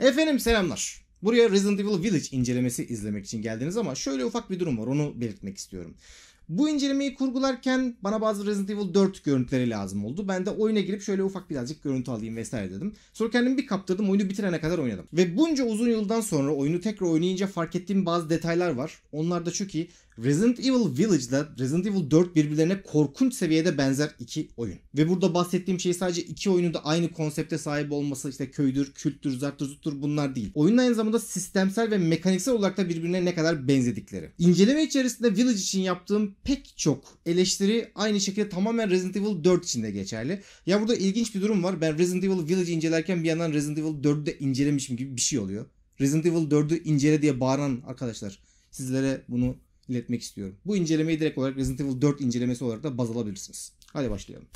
Efendim selamlar. Buraya Resident Evil Village incelemesi izlemek için geldiniz ama şöyle ufak bir durum var onu belirtmek istiyorum. Bu incelemeyi kurgularken bana bazı Resident Evil 4 görüntüleri lazım oldu. Ben de oyuna girip şöyle ufak birazcık görüntü alayım vesaire dedim. Sonra kendimi bir kaptırdım oyunu bitirene kadar oynadım. Ve bunca uzun yıldan sonra oyunu tekrar oynayınca fark ettiğim bazı detaylar var. Onlar da çünkü Resident Evil Village ile Resident Evil 4 birbirlerine korkunç seviyede benzer iki oyun. Ve burada bahsettiğim şey sadece iki oyunun da aynı konsepte sahip olması işte köydür, külttür, zarttır, zuttur bunlar değil. Oyunun aynı zamanda sistemsel ve mekaniksel olarak da birbirine ne kadar benzedikleri. İnceleme içerisinde Village için yaptığım pek çok eleştiri aynı şekilde tamamen Resident Evil 4 için de geçerli. Ya burada ilginç bir durum var. Ben Resident Evil Village'i incelerken bir yandan Resident Evil 4'ü de incelemişim gibi bir şey oluyor. Resident Evil 4'ü incele diye bağıran arkadaşlar sizlere bunu iletmek istiyorum. Bu incelemeyi direkt olarak Resident Evil 4 incelemesi olarak da baz alabilirsiniz. Hadi başlayalım.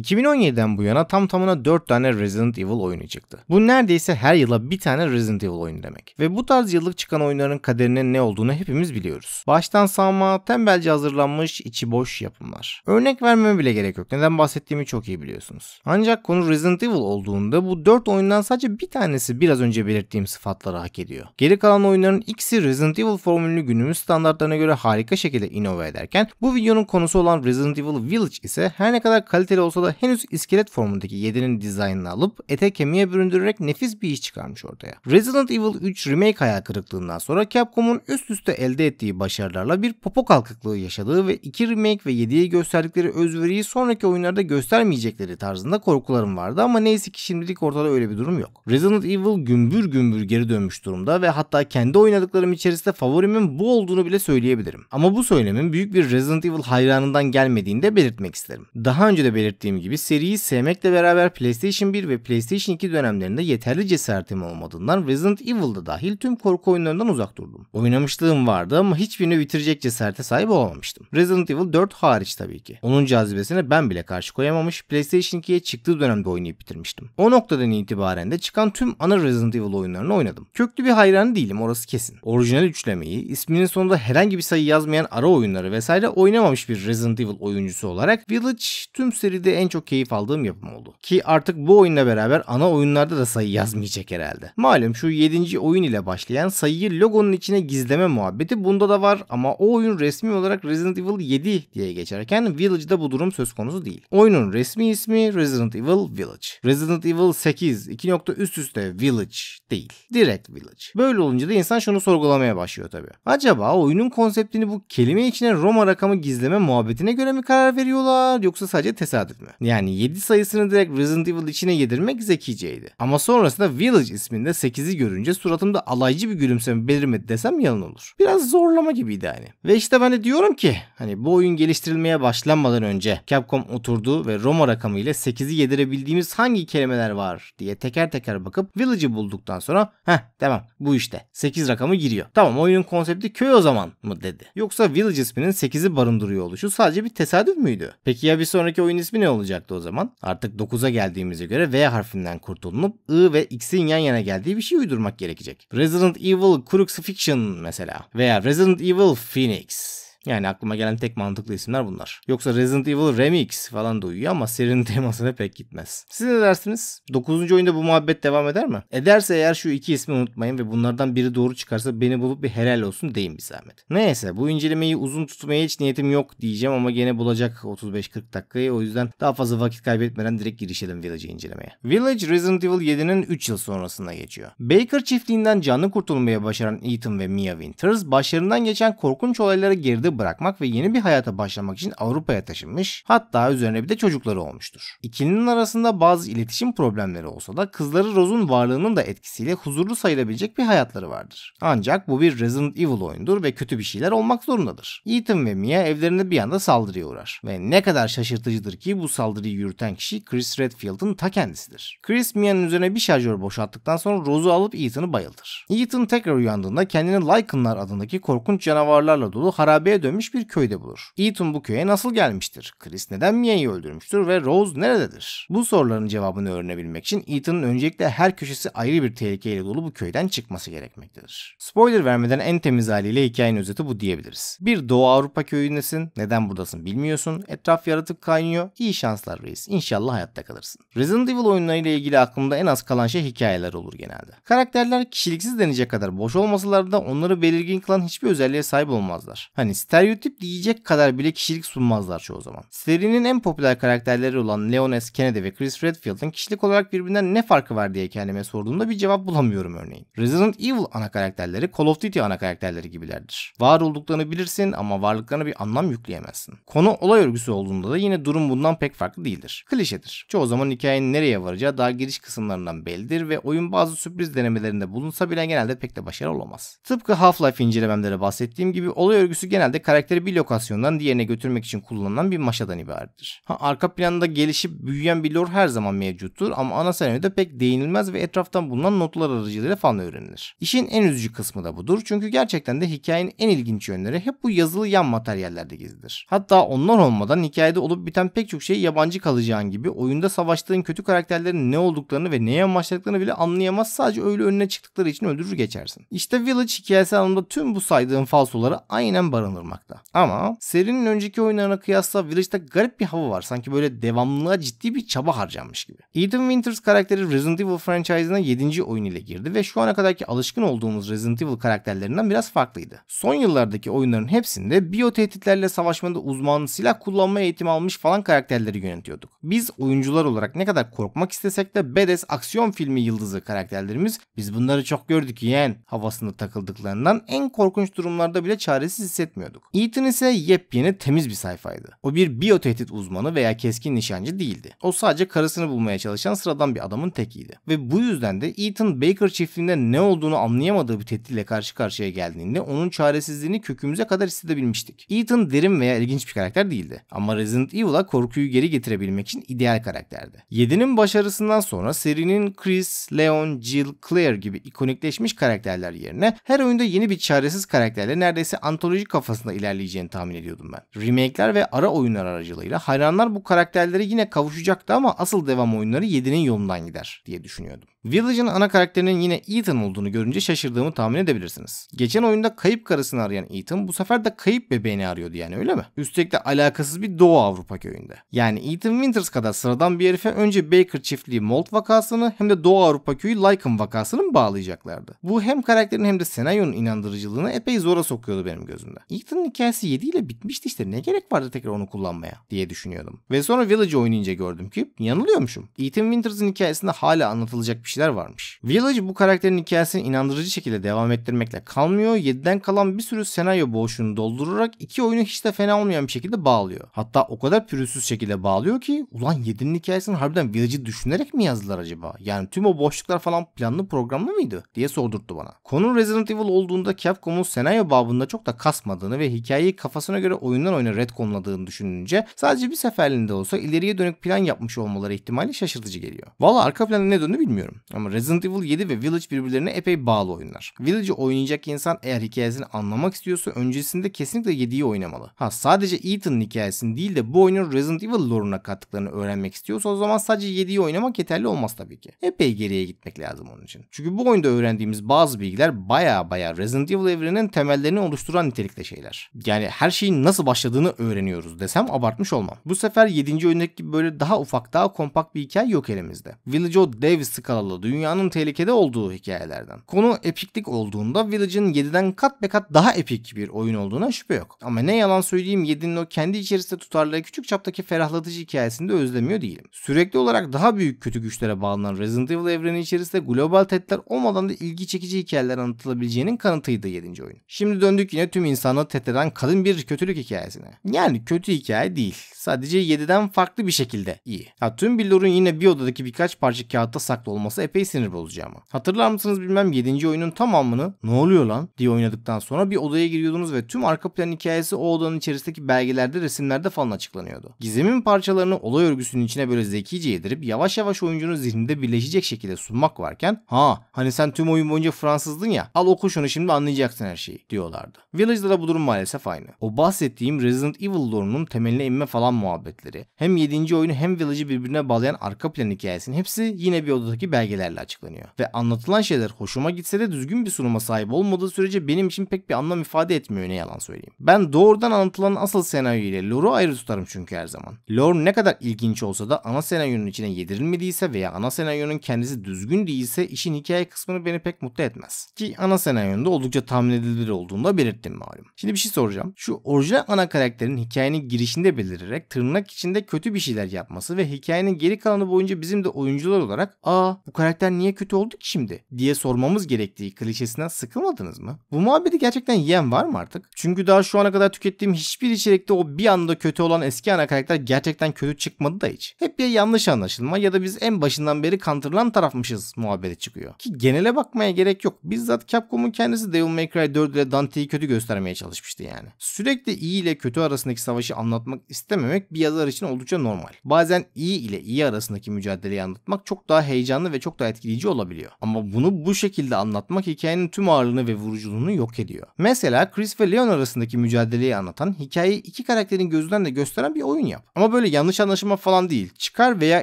2017'den bu yana tam tamına 4 tane Resident Evil oyunu çıktı. Bu neredeyse her yıla bir tane Resident Evil oyunu demek. Ve bu tarz yıllık çıkan oyunların kaderinin ne olduğunu hepimiz biliyoruz. Baştan sağma, tembelce hazırlanmış, içi boş yapımlar. Örnek vermeme bile gerek yok. Neden bahsettiğimi çok iyi biliyorsunuz. Ancak konu Resident Evil olduğunda bu 4 oyundan sadece bir tanesi biraz önce belirttiğim sıfatları hak ediyor. Geri kalan oyunların ikisi Resident Evil formülünü günümüz standartlarına göre harika şekilde inove ederken bu videonun konusu olan Resident Evil Village ise her ne kadar kaliteli olsa da Nikola henüz iskelet formundaki 7'nin dizaynını alıp ete kemiğe büründürerek nefis bir iş çıkarmış ortaya. Resident Evil 3 Remake hayal kırıklığından sonra Capcom'un üst üste elde ettiği başarılarla bir popo kalkıklığı yaşadığı ve 2 Remake ve 7'ye gösterdikleri özveriyi sonraki oyunlarda göstermeyecekleri tarzında korkularım vardı ama neyse ki şimdilik ortada öyle bir durum yok. Resident Evil gümbür gümbür geri dönmüş durumda ve hatta kendi oynadıklarım içerisinde favorimin bu olduğunu bile söyleyebilirim. Ama bu söylemin büyük bir Resident Evil hayranından gelmediğini de belirtmek isterim. Daha önce de belirttiğim belirttiğim gibi seriyi sevmekle beraber PlayStation 1 ve PlayStation 2 dönemlerinde yeterli cesaretim olmadığından Resident Evil'da dahil tüm korku oyunlarından uzak durdum. Oynamışlığım vardı ama hiçbirini bitirecek cesarete sahip olamamıştım. Resident Evil 4 hariç tabii ki. Onun cazibesine ben bile karşı koyamamış PlayStation 2'ye çıktığı dönemde oynayıp bitirmiştim. O noktadan itibaren de çıkan tüm ana Resident Evil oyunlarını oynadım. Köklü bir hayran değilim orası kesin. Orijinal üçlemeyi, isminin sonunda herhangi bir sayı yazmayan ara oyunları vesaire oynamamış bir Resident Evil oyuncusu olarak Village tüm seride en en çok keyif aldığım yapım oldu. Ki artık bu oyunla beraber ana oyunlarda da sayı yazmayacak herhalde. Malum şu 7. oyun ile başlayan sayıyı logonun içine gizleme muhabbeti bunda da var ama o oyun resmi olarak Resident Evil 7 diye geçerken Village'da bu durum söz konusu değil. Oyunun resmi ismi Resident Evil Village. Resident Evil 8 2 nokta üst üste Village değil. Direkt Village. Böyle olunca da insan şunu sorgulamaya başlıyor tabii. Acaba oyunun konseptini bu kelime içine Roma rakamı gizleme muhabbetine göre mi karar veriyorlar yoksa sadece tesadüf mü? mi? Yani 7 sayısını direkt Resident Evil içine yedirmek zekiceydi. Ama sonrasında Village isminde 8'i görünce suratımda alaycı bir gülümseme belirmedi desem yalan olur. Biraz zorlama gibiydi hani. Ve işte ben de diyorum ki hani bu oyun geliştirilmeye başlanmadan önce Capcom oturdu ve Roma rakamı ile 8'i yedirebildiğimiz hangi kelimeler var diye teker teker bakıp Village'ı bulduktan sonra heh tamam bu işte 8 rakamı giriyor. Tamam oyunun konsepti köy o zaman mı dedi. Yoksa Village isminin 8'i barındırıyor oluşu sadece bir tesadüf müydü? Peki ya bir sonraki oyun ismi ne olur? olacaktı o zaman. Artık 9'a geldiğimize göre V harfinden kurtulunup I ve X'in yan yana geldiği bir şey uydurmak gerekecek. Resident Evil Fiction mesela veya Resident Evil Phoenix yani aklıma gelen tek mantıklı isimler bunlar. Yoksa Resident Evil Remix falan da uyuyor ama serinin temasına pek gitmez. Siz ne dersiniz? 9. oyunda bu muhabbet devam eder mi? Ederse eğer şu iki ismi unutmayın ve bunlardan biri doğru çıkarsa beni bulup bir helal olsun deyin bir zahmet. Neyse bu incelemeyi uzun tutmaya hiç niyetim yok diyeceğim ama gene bulacak 35-40 dakikayı o yüzden daha fazla vakit kaybetmeden direkt girişelim Village'i incelemeye. Village Resident Evil 7'nin 3 yıl sonrasında geçiyor. Baker çiftliğinden canlı kurtulmaya başaran Ethan ve Mia Winters başlarından geçen korkunç olaylara geride bırakmak ve yeni bir hayata başlamak için Avrupa'ya taşınmış hatta üzerine bir de çocukları olmuştur. İkilinin arasında bazı iletişim problemleri olsa da kızları Rose'un varlığının da etkisiyle huzurlu sayılabilecek bir hayatları vardır. Ancak bu bir Resident Evil oyundur ve kötü bir şeyler olmak zorundadır. Ethan ve Mia evlerinde bir anda saldırıya uğrar ve ne kadar şaşırtıcıdır ki bu saldırıyı yürüten kişi Chris Redfield'ın ta kendisidir. Chris Mia'nın üzerine bir şarjör boşalttıktan sonra Rose'u alıp Ethan'ı bayıldır. Ethan tekrar uyandığında kendini Lycanlar adındaki korkunç canavarlarla dolu harabeye dönmüş bir köyde bulur. Ethan bu köye nasıl gelmiştir? Chris neden Mia'yı öldürmüştür ve Rose nerededir? Bu soruların cevabını öğrenebilmek için Ethan'ın öncelikle her köşesi ayrı bir tehlikeyle dolu bu köyden çıkması gerekmektedir. Spoiler vermeden en temiz haliyle hikayenin özeti bu diyebiliriz. Bir Doğu Avrupa köyündesin, neden buradasın bilmiyorsun, etraf yaratık kaynıyor, iyi şanslar reis, İnşallah hayatta kalırsın. Resident Evil oyunlarıyla ilgili aklımda en az kalan şey hikayeler olur genelde. Karakterler kişiliksiz denecek kadar boş olmasalar da onları belirgin kılan hiçbir özelliğe sahip olmazlar. Hani stereotip diyecek kadar bile kişilik sunmazlar çoğu zaman. Serinin en popüler karakterleri olan Leon S. Kennedy ve Chris Redfield'ın kişilik olarak birbirinden ne farkı var diye kendime sorduğumda bir cevap bulamıyorum örneğin. Resident Evil ana karakterleri Call of Duty ana karakterleri gibilerdir. Var olduklarını bilirsin ama varlıklarına bir anlam yükleyemezsin. Konu olay örgüsü olduğunda da yine durum bundan pek farklı değildir. Klişedir. Çoğu zaman hikayenin nereye varacağı daha giriş kısımlarından bellidir ve oyun bazı sürpriz denemelerinde bulunsa bile genelde pek de başarılı olamaz. Tıpkı Half-Life incelememde bahsettiğim gibi olay örgüsü genelde genelde karakteri bir lokasyondan diğerine götürmek için kullanılan bir maşadan ibarettir. Ha, arka planda gelişip büyüyen bir lore her zaman mevcuttur ama ana senaryoda pek değinilmez ve etraftan bulunan notlar aracılığıyla falan öğrenilir. İşin en üzücü kısmı da budur çünkü gerçekten de hikayenin en ilginç yönleri hep bu yazılı yan materyallerde gizlidir. Hatta onlar olmadan hikayede olup biten pek çok şey yabancı kalacağın gibi oyunda savaştığın kötü karakterlerin ne olduklarını ve neye amaçladıklarını bile anlayamaz sadece öyle önüne çıktıkları için öldürür geçersin. İşte Village hikayesi anlamda tüm bu saydığım falsoları aynen barınır kalmakta. Ama serinin önceki oyunlarına kıyasla Village'da garip bir hava var. Sanki böyle devamlılığa ciddi bir çaba harcanmış gibi. Ethan Winters karakteri Resident Evil franchise'ına 7. oyun ile girdi ve şu ana kadarki alışkın olduğumuz Resident Evil karakterlerinden biraz farklıydı. Son yıllardaki oyunların hepsinde biyotehditlerle savaşmada uzman, silah kullanma eğitimi almış falan karakterleri yönetiyorduk. Biz oyuncular olarak ne kadar korkmak istesek de Bedes aksiyon filmi yıldızı karakterlerimiz biz bunları çok gördük yeğen havasında takıldıklarından en korkunç durumlarda bile çaresiz hissetmiyorduk konuşuyorduk. Ethan ise yepyeni temiz bir sayfaydı. O bir biyotehdit uzmanı veya keskin nişancı değildi. O sadece karısını bulmaya çalışan sıradan bir adamın tekiydi. Ve bu yüzden de Ethan Baker çiftliğinde ne olduğunu anlayamadığı bir tehditle karşı karşıya geldiğinde onun çaresizliğini kökümüze kadar hissedebilmiştik. Ethan derin veya ilginç bir karakter değildi. Ama Resident Evil'a korkuyu geri getirebilmek için ideal karakterdi. 7'nin başarısından sonra serinin Chris, Leon, Jill, Claire gibi ikonikleşmiş karakterler yerine her oyunda yeni bir çaresiz karakterle neredeyse antoloji kafasında aslında ilerleyeceğini tahmin ediyordum ben. Remake'ler ve ara oyunlar aracılığıyla hayranlar bu karakterlere yine kavuşacaktı ama asıl devam oyunları 7'nin yolundan gider diye düşünüyordum. Village'ın ana karakterinin yine Ethan olduğunu görünce şaşırdığımı tahmin edebilirsiniz. Geçen oyunda kayıp karısını arayan Ethan bu sefer de kayıp bebeğini arıyordu yani öyle mi? Üstelik de alakasız bir Doğu Avrupa köyünde. Yani Ethan Winters kadar sıradan bir herife önce Baker çiftliği Malt vakasını hem de Doğu Avrupa köyü Lycan vakasını bağlayacaklardı? Bu hem karakterin hem de senaryonun inandırıcılığını epey zora sokuyordu benim gözümde. Ethan'ın hikayesi 7 ile bitmişti işte ne gerek vardı tekrar onu kullanmaya diye düşünüyordum. Ve sonra Village oynayınca gördüm ki yanılıyormuşum. Ethan Winters'ın hikayesinde hala anlatılacak bir şey kişiler varmış. Village bu karakterin hikayesini inandırıcı şekilde devam ettirmekle kalmıyor. 7'den kalan bir sürü senaryo boşluğunu doldurarak iki oyunu hiç de fena olmayan bir şekilde bağlıyor. Hatta o kadar pürüzsüz şekilde bağlıyor ki ulan 7'nin hikayesini harbiden Village'i düşünerek mi yazdılar acaba? Yani tüm o boşluklar falan planlı programlı mıydı? diye sordurttu bana. Konu Resident Evil olduğunda Capcom'un senaryo babında çok da kasmadığını ve hikayeyi kafasına göre oyundan oyuna retconladığını düşününce sadece bir seferliğinde olsa ileriye dönük plan yapmış olmaları ihtimali şaşırtıcı geliyor. Valla arka planda ne döndü bilmiyorum. Ama Resident Evil 7 ve Village birbirlerine epey bağlı oyunlar. Village'i oynayacak insan eğer hikayesini anlamak istiyorsa öncesinde kesinlikle 7'yi oynamalı. Ha sadece Ethan'ın hikayesini değil de bu oyunun Resident Evil lore'una kattıklarını öğrenmek istiyorsa o zaman sadece 7'yi oynamak yeterli olmaz tabii ki. Epey geriye gitmek lazım onun için. Çünkü bu oyunda öğrendiğimiz bazı bilgiler baya baya Resident Evil evreninin temellerini oluşturan nitelikte şeyler. Yani her şeyin nasıl başladığını öğreniyoruz desem abartmış olmam. Bu sefer 7. oyundaki gibi böyle daha ufak daha kompakt bir hikaye yok elimizde. Village o dev skalalı zamanlı dünyanın tehlikede olduğu hikayelerden. Konu epiklik olduğunda Village'in 7'den kat be kat daha epik bir oyun olduğuna şüphe yok. Ama ne yalan söyleyeyim 7'nin o kendi içerisinde tutarlı küçük çaptaki ferahlatıcı hikayesini de özlemiyor değilim. Sürekli olarak daha büyük kötü güçlere bağlanan Resident Evil evreni içerisinde global tetler olmadan da ilgi çekici hikayeler anlatılabileceğinin kanıtıydı 7. oyun. Şimdi döndük yine tüm insanı tehdit eden kalın bir kötülük hikayesine. Yani kötü hikaye değil. Sadece 7'den farklı bir şekilde iyi. Ha, tüm billurun yine bir odadaki birkaç parça kağıtta saklı olması olması epey sinir bozucu ama. Hatırlar mısınız bilmem 7. oyunun tamamını ne oluyor lan diye oynadıktan sonra bir odaya giriyordunuz ve tüm arka plan hikayesi o odanın içerisindeki belgelerde resimlerde falan açıklanıyordu. Gizemin parçalarını olay örgüsünün içine böyle zekice yedirip yavaş yavaş oyuncunun zihninde birleşecek şekilde sunmak varken ha hani sen tüm oyun boyunca Fransızdın ya al oku şunu şimdi anlayacaksın her şeyi diyorlardı. Village'da da bu durum maalesef aynı. O bahsettiğim Resident Evil lore'unun temeline inme falan muhabbetleri hem 7. oyunu hem Village'ı birbirine bağlayan arka plan hikayesinin hepsi yine bir odadaki belge belgelerle açıklanıyor. Ve anlatılan şeyler hoşuma gitse de düzgün bir sunuma sahip olmadığı sürece benim için pek bir anlam ifade etmiyor ne yalan söyleyeyim. Ben doğrudan anlatılan asıl senaryo ile lore'u ayrı tutarım çünkü her zaman. Lore ne kadar ilginç olsa da ana senaryonun içine yedirilmediyse veya ana senaryonun kendisi düzgün değilse işin hikaye kısmını beni pek mutlu etmez. Ki ana senaryonun da oldukça tahmin edilir olduğunu da belirttim malum. Şimdi bir şey soracağım. Şu orijinal ana karakterin hikayenin girişinde belirerek tırnak içinde kötü bir şeyler yapması ve hikayenin geri kalanı boyunca bizim de oyuncular olarak aa bu karakter niye kötü oldu ki şimdi diye sormamız gerektiği klişesinden sıkılmadınız mı? Bu muhabbeti gerçekten yiyen var mı artık? Çünkü daha şu ana kadar tükettiğim hiçbir içerikte o bir anda kötü olan eski ana karakter gerçekten kötü çıkmadı da hiç. Hep ya yanlış anlaşılma ya da biz en başından beri kantırılan tarafmışız muhabbeti çıkıyor. Ki genele bakmaya gerek yok. Bizzat Capcom'un kendisi Devil May Cry 4 ile Dante'yi kötü göstermeye çalışmıştı yani. Sürekli iyi ile kötü arasındaki savaşı anlatmak istememek bir yazar için oldukça normal. Bazen iyi ile iyi arasındaki mücadeleyi anlatmak çok daha heyecanlı ve çok çok daha etkileyici olabiliyor. Ama bunu bu şekilde anlatmak hikayenin tüm ağırlığını ve vuruculuğunu yok ediyor. Mesela Chris ve Leon arasındaki mücadeleyi anlatan, hikayeyi iki karakterin gözünden de gösteren bir oyun yap. Ama böyle yanlış anlaşılma falan değil. Çıkar veya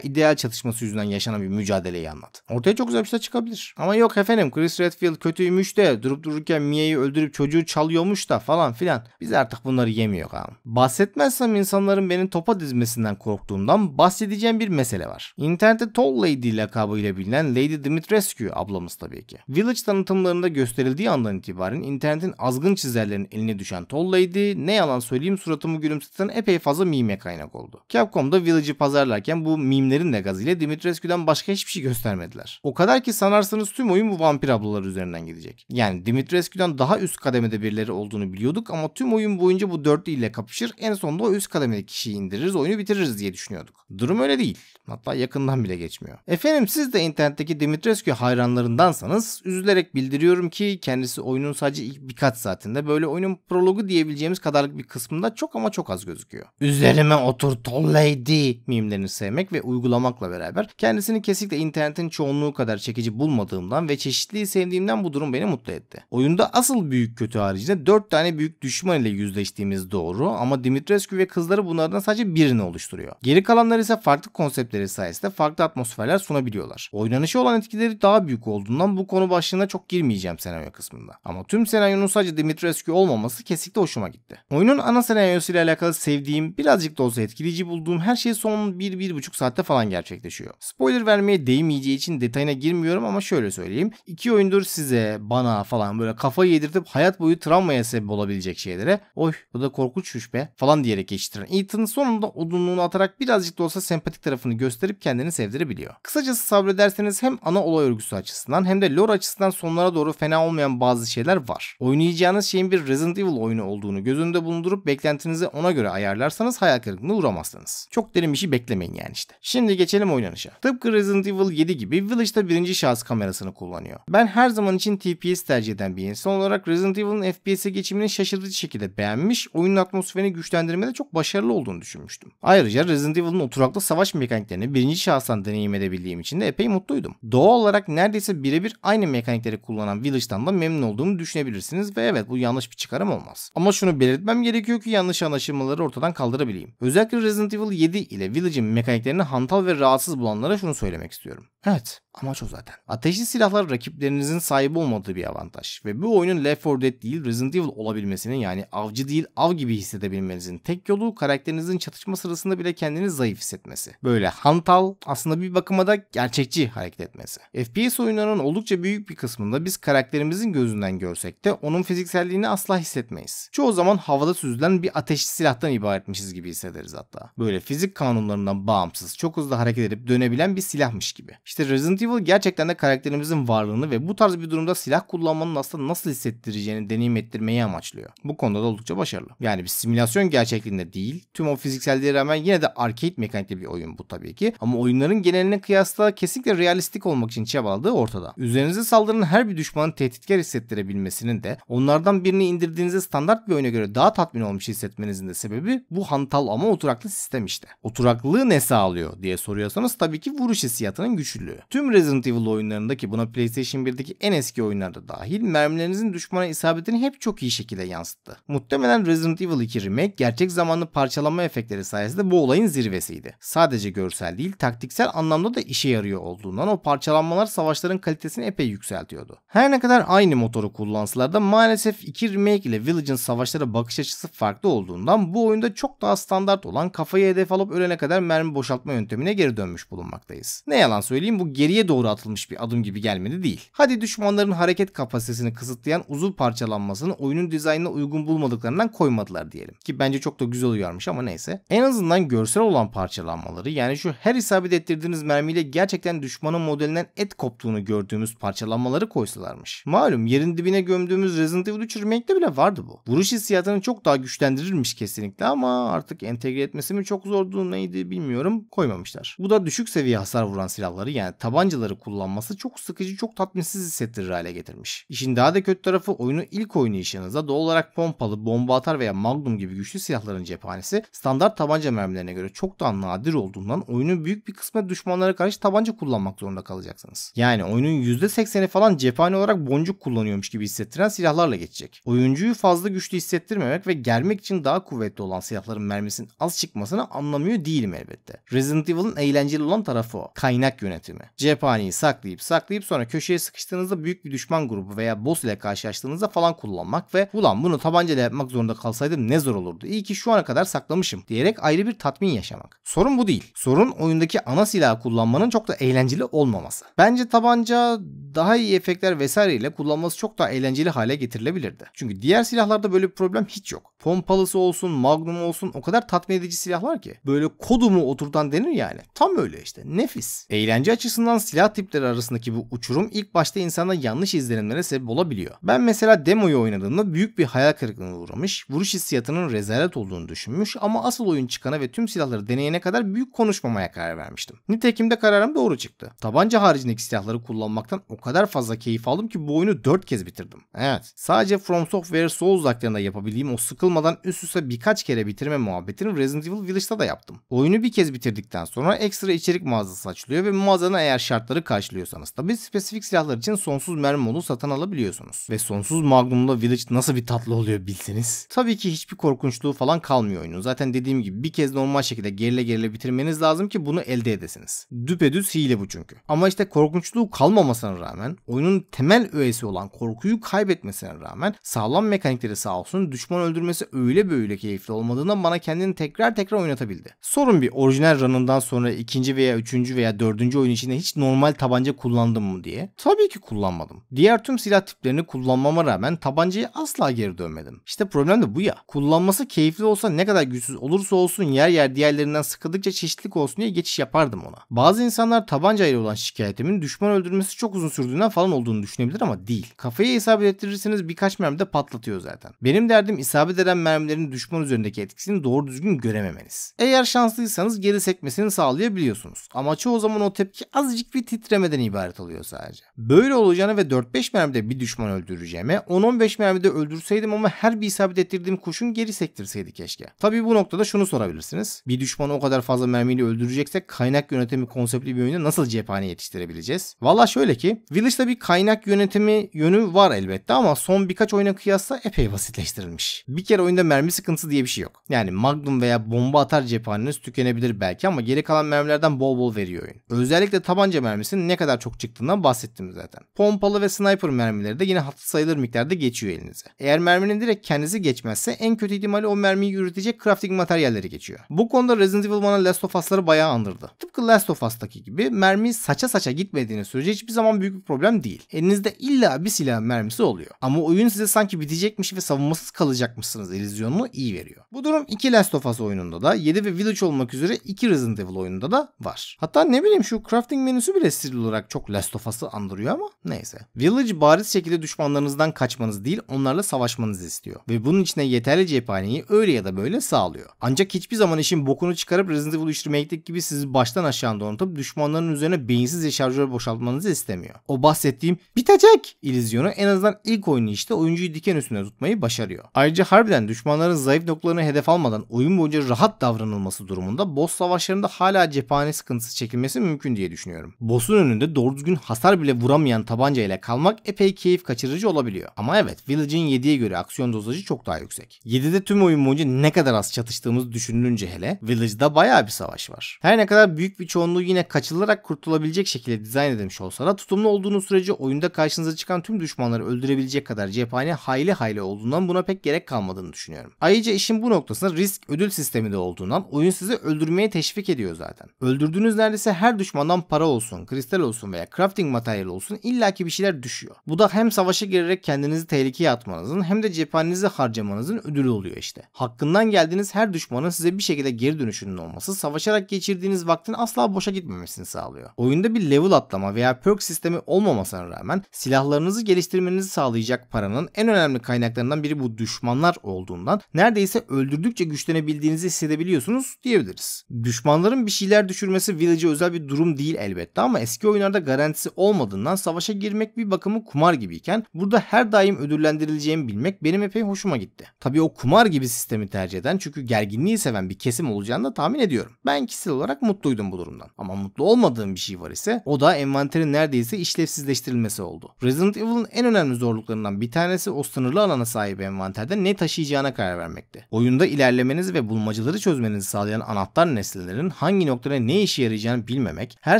ideal çatışması yüzünden yaşanan bir mücadeleyi anlat. Ortaya çok güzel bir şey çıkabilir. Ama yok efendim Chris Redfield kötüymüş de durup dururken Mia'yı öldürüp çocuğu çalıyormuş da falan filan. Biz artık bunları yemiyor abi. Bahsetmezsem insanların benim topa dizmesinden korktuğumdan bahsedeceğim bir mesele var. İnternette Tall Lady lakabıyla bilinen bilinen Lady Dimitrescu ablamız tabii ki. Village tanıtımlarında gösterildiği andan itibaren internetin azgın çizerlerin eline düşen Tall Lady ne yalan söyleyeyim suratımı gülümseten epey fazla mime kaynak oldu. Capcom'da Village'i pazarlarken bu mimlerin de gazıyla Dimitrescu'dan başka hiçbir şey göstermediler. O kadar ki sanarsanız tüm oyun bu vampir ablalar üzerinden gidecek. Yani Dimitrescu'dan daha üst kademede birileri olduğunu biliyorduk ama tüm oyun boyunca bu dörtlü ile kapışır en sonunda o üst kademede kişiyi indiririz oyunu bitiririz diye düşünüyorduk. Durum öyle değil. Hatta yakından bile geçmiyor. Efendim siz de internet internetteki Dimitrescu hayranlarındansanız üzülerek bildiriyorum ki kendisi oyunun sadece ilk birkaç saatinde böyle oyunun prologu diyebileceğimiz kadarlık bir kısmında çok ama çok az gözüküyor. Üzerime otur tall lady mimlerini sevmek ve uygulamakla beraber kendisini kesinlikle internetin çoğunluğu kadar çekici bulmadığımdan ve çeşitliliği sevdiğimden bu durum beni mutlu etti. Oyunda asıl büyük kötü haricinde 4 tane büyük düşman ile yüzleştiğimiz doğru ama Dimitrescu ve kızları bunlardan sadece birini oluşturuyor. Geri kalanlar ise farklı konseptleri sayesinde farklı atmosferler sunabiliyorlar. Oyunun oynanışı olan etkileri daha büyük olduğundan bu konu başlığına çok girmeyeceğim senaryo kısmında. Ama tüm senaryonun sadece Dimitrescu olmaması kesinlikle hoşuma gitti. Oyunun ana senaryosu ile alakalı sevdiğim, birazcık da olsa etkileyici bulduğum her şey son 1-1,5 saatte falan gerçekleşiyor. Spoiler vermeye değmeyeceği için detayına girmiyorum ama şöyle söyleyeyim. İki oyundur size, bana falan böyle kafayı yedirtip hayat boyu travmaya sebep olabilecek şeylere oy bu da korkunçmuş be falan diyerek geçtiren Ethan sonunda odunluğunu atarak birazcık da olsa sempatik tarafını gösterip kendini sevdirebiliyor. Kısacası sabrederseniz isterseniz hem ana olay örgüsü açısından hem de lore açısından sonlara doğru fena olmayan bazı şeyler var. Oynayacağınız şeyin bir Resident Evil oyunu olduğunu gözünde bulundurup beklentinizi ona göre ayarlarsanız hayal kırıklığına uğramazsınız. Çok derin bir şey beklemeyin yani işte. Şimdi geçelim oynanışa. Tıpkı Resident Evil 7 gibi Village'da birinci şahıs kamerasını kullanıyor. Ben her zaman için TPS tercih eden bir insan olarak Resident Evil'ın FPS'e geçimini şaşırtıcı şekilde beğenmiş, oyunun atmosferini güçlendirmede çok başarılı olduğunu düşünmüştüm. Ayrıca Resident Evil'ın oturaklı savaş mekaniklerini birinci şahıstan deneyim edebildiğim için de epey mutlu mutluydum. Doğal olarak neredeyse birebir aynı mekanikleri kullanan Village'dan da memnun olduğumu düşünebilirsiniz ve evet bu yanlış bir çıkarım olmaz. Ama şunu belirtmem gerekiyor ki yanlış anlaşılmaları ortadan kaldırabileyim. Özellikle Resident Evil 7 ile Village'in mekaniklerini hantal ve rahatsız bulanlara şunu söylemek istiyorum. Evet amaç o zaten. Ateşli silahlar rakiplerinizin sahibi olmadığı bir avantaj. Ve bu oyunun Left 4 Dead değil Resident Evil olabilmesinin yani avcı değil av gibi hissedebilmenizin tek yolu karakterinizin çatışma sırasında bile kendini zayıf hissetmesi. Böyle hantal aslında bir bakıma da gerçekçi hareket etmesi. FPS oyunlarının oldukça büyük bir kısmında biz karakterimizin gözünden görsek de onun fizikselliğini asla hissetmeyiz. Çoğu zaman havada süzülen bir ateşli silahtan ibaretmişiz gibi hissederiz hatta. Böyle fizik kanunlarından bağımsız çok hızlı hareket edip dönebilen bir silahmış gibi. İşte Resident Evil gerçekten de karakterimizin varlığını ve bu tarz bir durumda silah kullanmanın aslında nasıl hissettireceğini deneyim ettirmeyi amaçlıyor. Bu konuda da oldukça başarılı. Yani bir simülasyon gerçekliğinde değil, tüm o fizikselliğe rağmen yine de arcade mekanikli bir oyun bu tabii ki. Ama oyunların geneline kıyasla kesinlikle realistik olmak için çabaladığı ortada. Üzerinize saldırının her bir düşmanın tehditkar hissettirebilmesinin de onlardan birini indirdiğinizde standart bir oyuna göre daha tatmin olmuş hissetmenizin de sebebi bu hantal ama oturaklı sistem işte. Oturaklılığı ne sağlıyor diye soruyorsanız tabii ki vuruş hissiyatının güçlü güçlü. Tüm Resident Evil oyunlarındaki, buna PlayStation 1'deki en eski oyunlarda dahil mermilerinizin düşmana isabetini hep çok iyi şekilde yansıttı. Muhtemelen Resident Evil 2 Remake gerçek zamanlı parçalanma efektleri sayesinde bu olayın zirvesiydi. Sadece görsel değil taktiksel anlamda da işe yarıyor olduğundan o parçalanmalar savaşların kalitesini epey yükseltiyordu. Her ne kadar aynı motoru kullansalar da maalesef 2 Remake ile Village'ın savaşlara bakış açısı farklı olduğundan bu oyunda çok daha standart olan kafayı hedef alıp ölene kadar mermi boşaltma yöntemine geri dönmüş bulunmaktayız. Ne yalan söyleyeyim söyleyeyim bu geriye doğru atılmış bir adım gibi gelmedi değil. Hadi düşmanların hareket kapasitesini kısıtlayan uzuv parçalanmasını oyunun dizaynına uygun bulmadıklarından koymadılar diyelim. Ki bence çok da güzel uyarmış ama neyse. En azından görsel olan parçalanmaları yani şu her isabet ettirdiğiniz mermiyle gerçekten düşmanın modelinden et koptuğunu gördüğümüz parçalanmaları koysalarmış. Malum yerin dibine gömdüğümüz Resident Evil 3 remake'de bile vardı bu. Vuruş hissiyatını çok daha güçlendirirmiş kesinlikle ama artık entegre etmesi mi çok zordu neydi bilmiyorum koymamışlar. Bu da düşük seviye hasar vuran silahları yani yani tabancaları kullanması çok sıkıcı çok tatminsiz hissettirir hale getirmiş. İşin daha da kötü tarafı oyunu ilk oynayışınızda doğal olarak pompalı, bomba atar veya magnum gibi güçlü silahların cephanesi standart tabanca mermilerine göre çok daha nadir olduğundan oyunun büyük bir kısmı düşmanlara karşı tabanca kullanmak zorunda kalacaksınız. Yani oyunun %80'i falan cephane olarak boncuk kullanıyormuş gibi hissettiren silahlarla geçecek. Oyuncuyu fazla güçlü hissettirmemek ve germek için daha kuvvetli olan silahların mermisinin az çıkmasını anlamıyor değilim elbette. Resident Evil'ın eğlenceli olan tarafı o. Kaynak yönetimi yönetimi. Cephaneyi saklayıp saklayıp sonra köşeye sıkıştığınızda büyük bir düşman grubu veya boss ile karşılaştığınızda falan kullanmak ve ulan bunu tabanca ile yapmak zorunda kalsaydım ne zor olurdu. İyi ki şu ana kadar saklamışım diyerek ayrı bir tatmin yaşamak. Sorun bu değil. Sorun oyundaki ana silahı kullanmanın çok da eğlenceli olmaması. Bence tabanca daha iyi efektler ile kullanması çok daha eğlenceli hale getirilebilirdi. Çünkü diğer silahlarda böyle bir problem hiç yok. Pompalısı olsun, magnum olsun o kadar tatmin edici silahlar ki. Böyle kodumu oturtan denir yani. Tam öyle işte. Nefis. Eğlence açısından silah tipleri arasındaki bu uçurum ilk başta insana yanlış izlenimlere sebep olabiliyor. Ben mesela demoyu oynadığımda büyük bir hayal kırıklığına uğramış, vuruş hissiyatının rezalet olduğunu düşünmüş ama asıl oyun çıkana ve tüm silahları deneyene kadar büyük konuşmamaya karar vermiştim. Nitekim de kararım doğru çıktı. Tabanca haricindeki silahları kullanmaktan o kadar fazla keyif aldım ki bu oyunu 4 kez bitirdim. Evet, sadece From Software Souls'larında yapabildiğim o sıkılmadan üst üste birkaç kere bitirme muhabbetini Resident Evil Village'da da yaptım. Oyunu bir kez bitirdikten sonra ekstra içerik mağazası açılıyor ve mağaza mağazana eğer şartları karşılıyorsanız. Tabi spesifik silahlar için sonsuz mermi molu satın alabiliyorsunuz. Ve sonsuz Magnum'la Village nasıl bir tatlı oluyor bilseniz. Tabii ki hiçbir korkunçluğu falan kalmıyor oyunun. Zaten dediğim gibi bir kez normal şekilde gerile gerile bitirmeniz lazım ki bunu elde edesiniz. Düpedüz hile bu çünkü. Ama işte korkunçluğu kalmamasına rağmen oyunun temel öğesi olan korkuyu kaybetmesine rağmen sağlam mekanikleri sağ olsun düşman öldürmesi öyle böyle keyifli olmadığından bana kendini tekrar tekrar oynatabildi. Sorun bir orijinal run'ından sonra ikinci veya üçüncü veya dördüncü oyunu içinde hiç normal tabanca kullandım mı diye. Tabii ki kullanmadım. Diğer tüm silah tiplerini kullanmama rağmen tabancayı asla geri dönmedim. İşte problem de bu ya. Kullanması keyifli olsa ne kadar güçsüz olursa olsun yer yer diğerlerinden sıkıldıkça çeşitlilik olsun diye geçiş yapardım ona. Bazı insanlar tabanca ile olan şikayetimin düşman öldürmesi çok uzun sürdüğünden falan olduğunu düşünebilir ama değil. Kafayı isabet ettirirseniz birkaç mermide patlatıyor zaten. Benim derdim isabet eden mermilerin düşman üzerindeki etkisini doğru düzgün görememeniz. Eğer şanslıysanız geri sekmesini sağlayabiliyorsunuz. Ama çoğu zaman o tepki azıcık bir titremeden ibaret oluyor sadece. Böyle olacağını ve 4-5 mermide bir düşman öldüreceğime 10-15 mermide öldürseydim ama her bir isabet ettirdiğim kuşun geri sektirseydi keşke. Tabi bu noktada şunu sorabilirsiniz. Bir düşmanı o kadar fazla mermiyle öldüreceksek kaynak yönetimi konseptli bir oyunda nasıl cephane yetiştirebileceğiz? Valla şöyle ki Village'da bir kaynak yönetimi yönü var elbette ama son birkaç oyuna kıyasla epey basitleştirilmiş. Bir kere oyunda mermi sıkıntısı diye bir şey yok. Yani magnum veya bomba atar cephaneniz tükenebilir belki ama geri kalan mermilerden bol bol veriyor oyun. Özellikle Özellikle tabanca mermisinin ne kadar çok çıktığından bahsettim zaten. Pompalı ve sniper mermileri de yine hatı sayılır miktarda geçiyor elinize. Eğer merminin direkt kendisi geçmezse en kötü ihtimalle o mermiyi yürütecek crafting materyalleri geçiyor. Bu konuda Resident Evil bana Last of Us'ları bayağı andırdı. Tıpkı Last of Us'taki gibi mermi saça saça gitmediğini sürece hiçbir zaman büyük bir problem değil. Elinizde illa bir silah mermisi oluyor. Ama oyun size sanki bitecekmiş ve savunmasız kalacakmışsınız illüzyonunu iyi veriyor. Bu durum 2 Last of Us oyununda da 7 ve Village olmak üzere 2 Resident Evil oyununda da var. Hatta ne bileyim şu Craft crafting menüsü bile stil olarak çok Last of Us'ı andırıyor ama neyse. Village bariz şekilde düşmanlarınızdan kaçmanız değil onlarla savaşmanız istiyor. Ve bunun içine yeterli cephaneyi öyle ya da böyle sağlıyor. Ancak hiçbir zaman işin bokunu çıkarıp Resident Evil 3 Remake'deki gibi sizi baştan aşağı donatıp düşmanların üzerine beyinsizce şarjör boşaltmanızı istemiyor. O bahsettiğim bitecek ilizyonu en azından ilk oyunu işte oyuncuyu diken üstüne tutmayı başarıyor. Ayrıca harbiden düşmanların zayıf noktalarını hedef almadan oyun boyunca rahat davranılması durumunda boss savaşlarında hala cephane sıkıntısı çekilmesi mümkün diye düşünüyorum. Boss'un önünde doğru düzgün hasar bile vuramayan tabanca ile kalmak epey keyif kaçırıcı olabiliyor. Ama evet Village'in 7'ye göre aksiyon dozajı çok daha yüksek. 7'de tüm oyun boyunca ne kadar az çatıştığımız düşünülünce hele Village'da baya bir savaş var. Her ne kadar büyük bir çoğunluğu yine kaçılarak kurtulabilecek şekilde dizayn edilmiş olsa da tutumlu olduğunuz sürece oyunda karşınıza çıkan tüm düşmanları öldürebilecek kadar cephane hayli hayli olduğundan buna pek gerek kalmadığını düşünüyorum. Ayrıca işin bu noktasında risk ödül sistemi de olduğundan oyun sizi öldürmeye teşvik ediyor zaten. Öldürdüğünüz neredeyse her düşmandan para olsun, kristal olsun veya crafting materyal olsun illaki bir şeyler düşüyor. Bu da hem savaşa girerek kendinizi tehlikeye atmanızın hem de cephanenizi harcamanızın ödülü oluyor işte. Hakkından geldiğiniz her düşmanın size bir şekilde geri dönüşünün olması savaşarak geçirdiğiniz vaktin asla boşa gitmemesini sağlıyor. Oyunda bir level atlama veya perk sistemi olmamasına rağmen silahlarınızı geliştirmenizi sağlayacak paranın en önemli kaynaklarından biri bu düşmanlar olduğundan neredeyse öldürdükçe güçlenebildiğinizi hissedebiliyorsunuz diyebiliriz. Düşmanların bir şeyler düşürmesi village'e özel bir durum değil değil elbette ama eski oyunlarda garantisi olmadığından savaşa girmek bir bakımı kumar gibiyken burada her daim ödüllendirileceğimi bilmek benim epey hoşuma gitti. Tabi o kumar gibi sistemi tercih eden çünkü gerginliği seven bir kesim olacağını da tahmin ediyorum. Ben kişisel olarak mutluydum bu durumdan. Ama mutlu olmadığım bir şey var ise o da envanterin neredeyse işlevsizleştirilmesi oldu. Resident Evil'ın en önemli zorluklarından bir tanesi o sınırlı alana sahip envanterde ne taşıyacağına karar vermekti. Oyunda ilerlemenizi ve bulmacaları çözmenizi sağlayan anahtar nesnelerin hangi noktada ne işe yarayacağını bilmemek, her her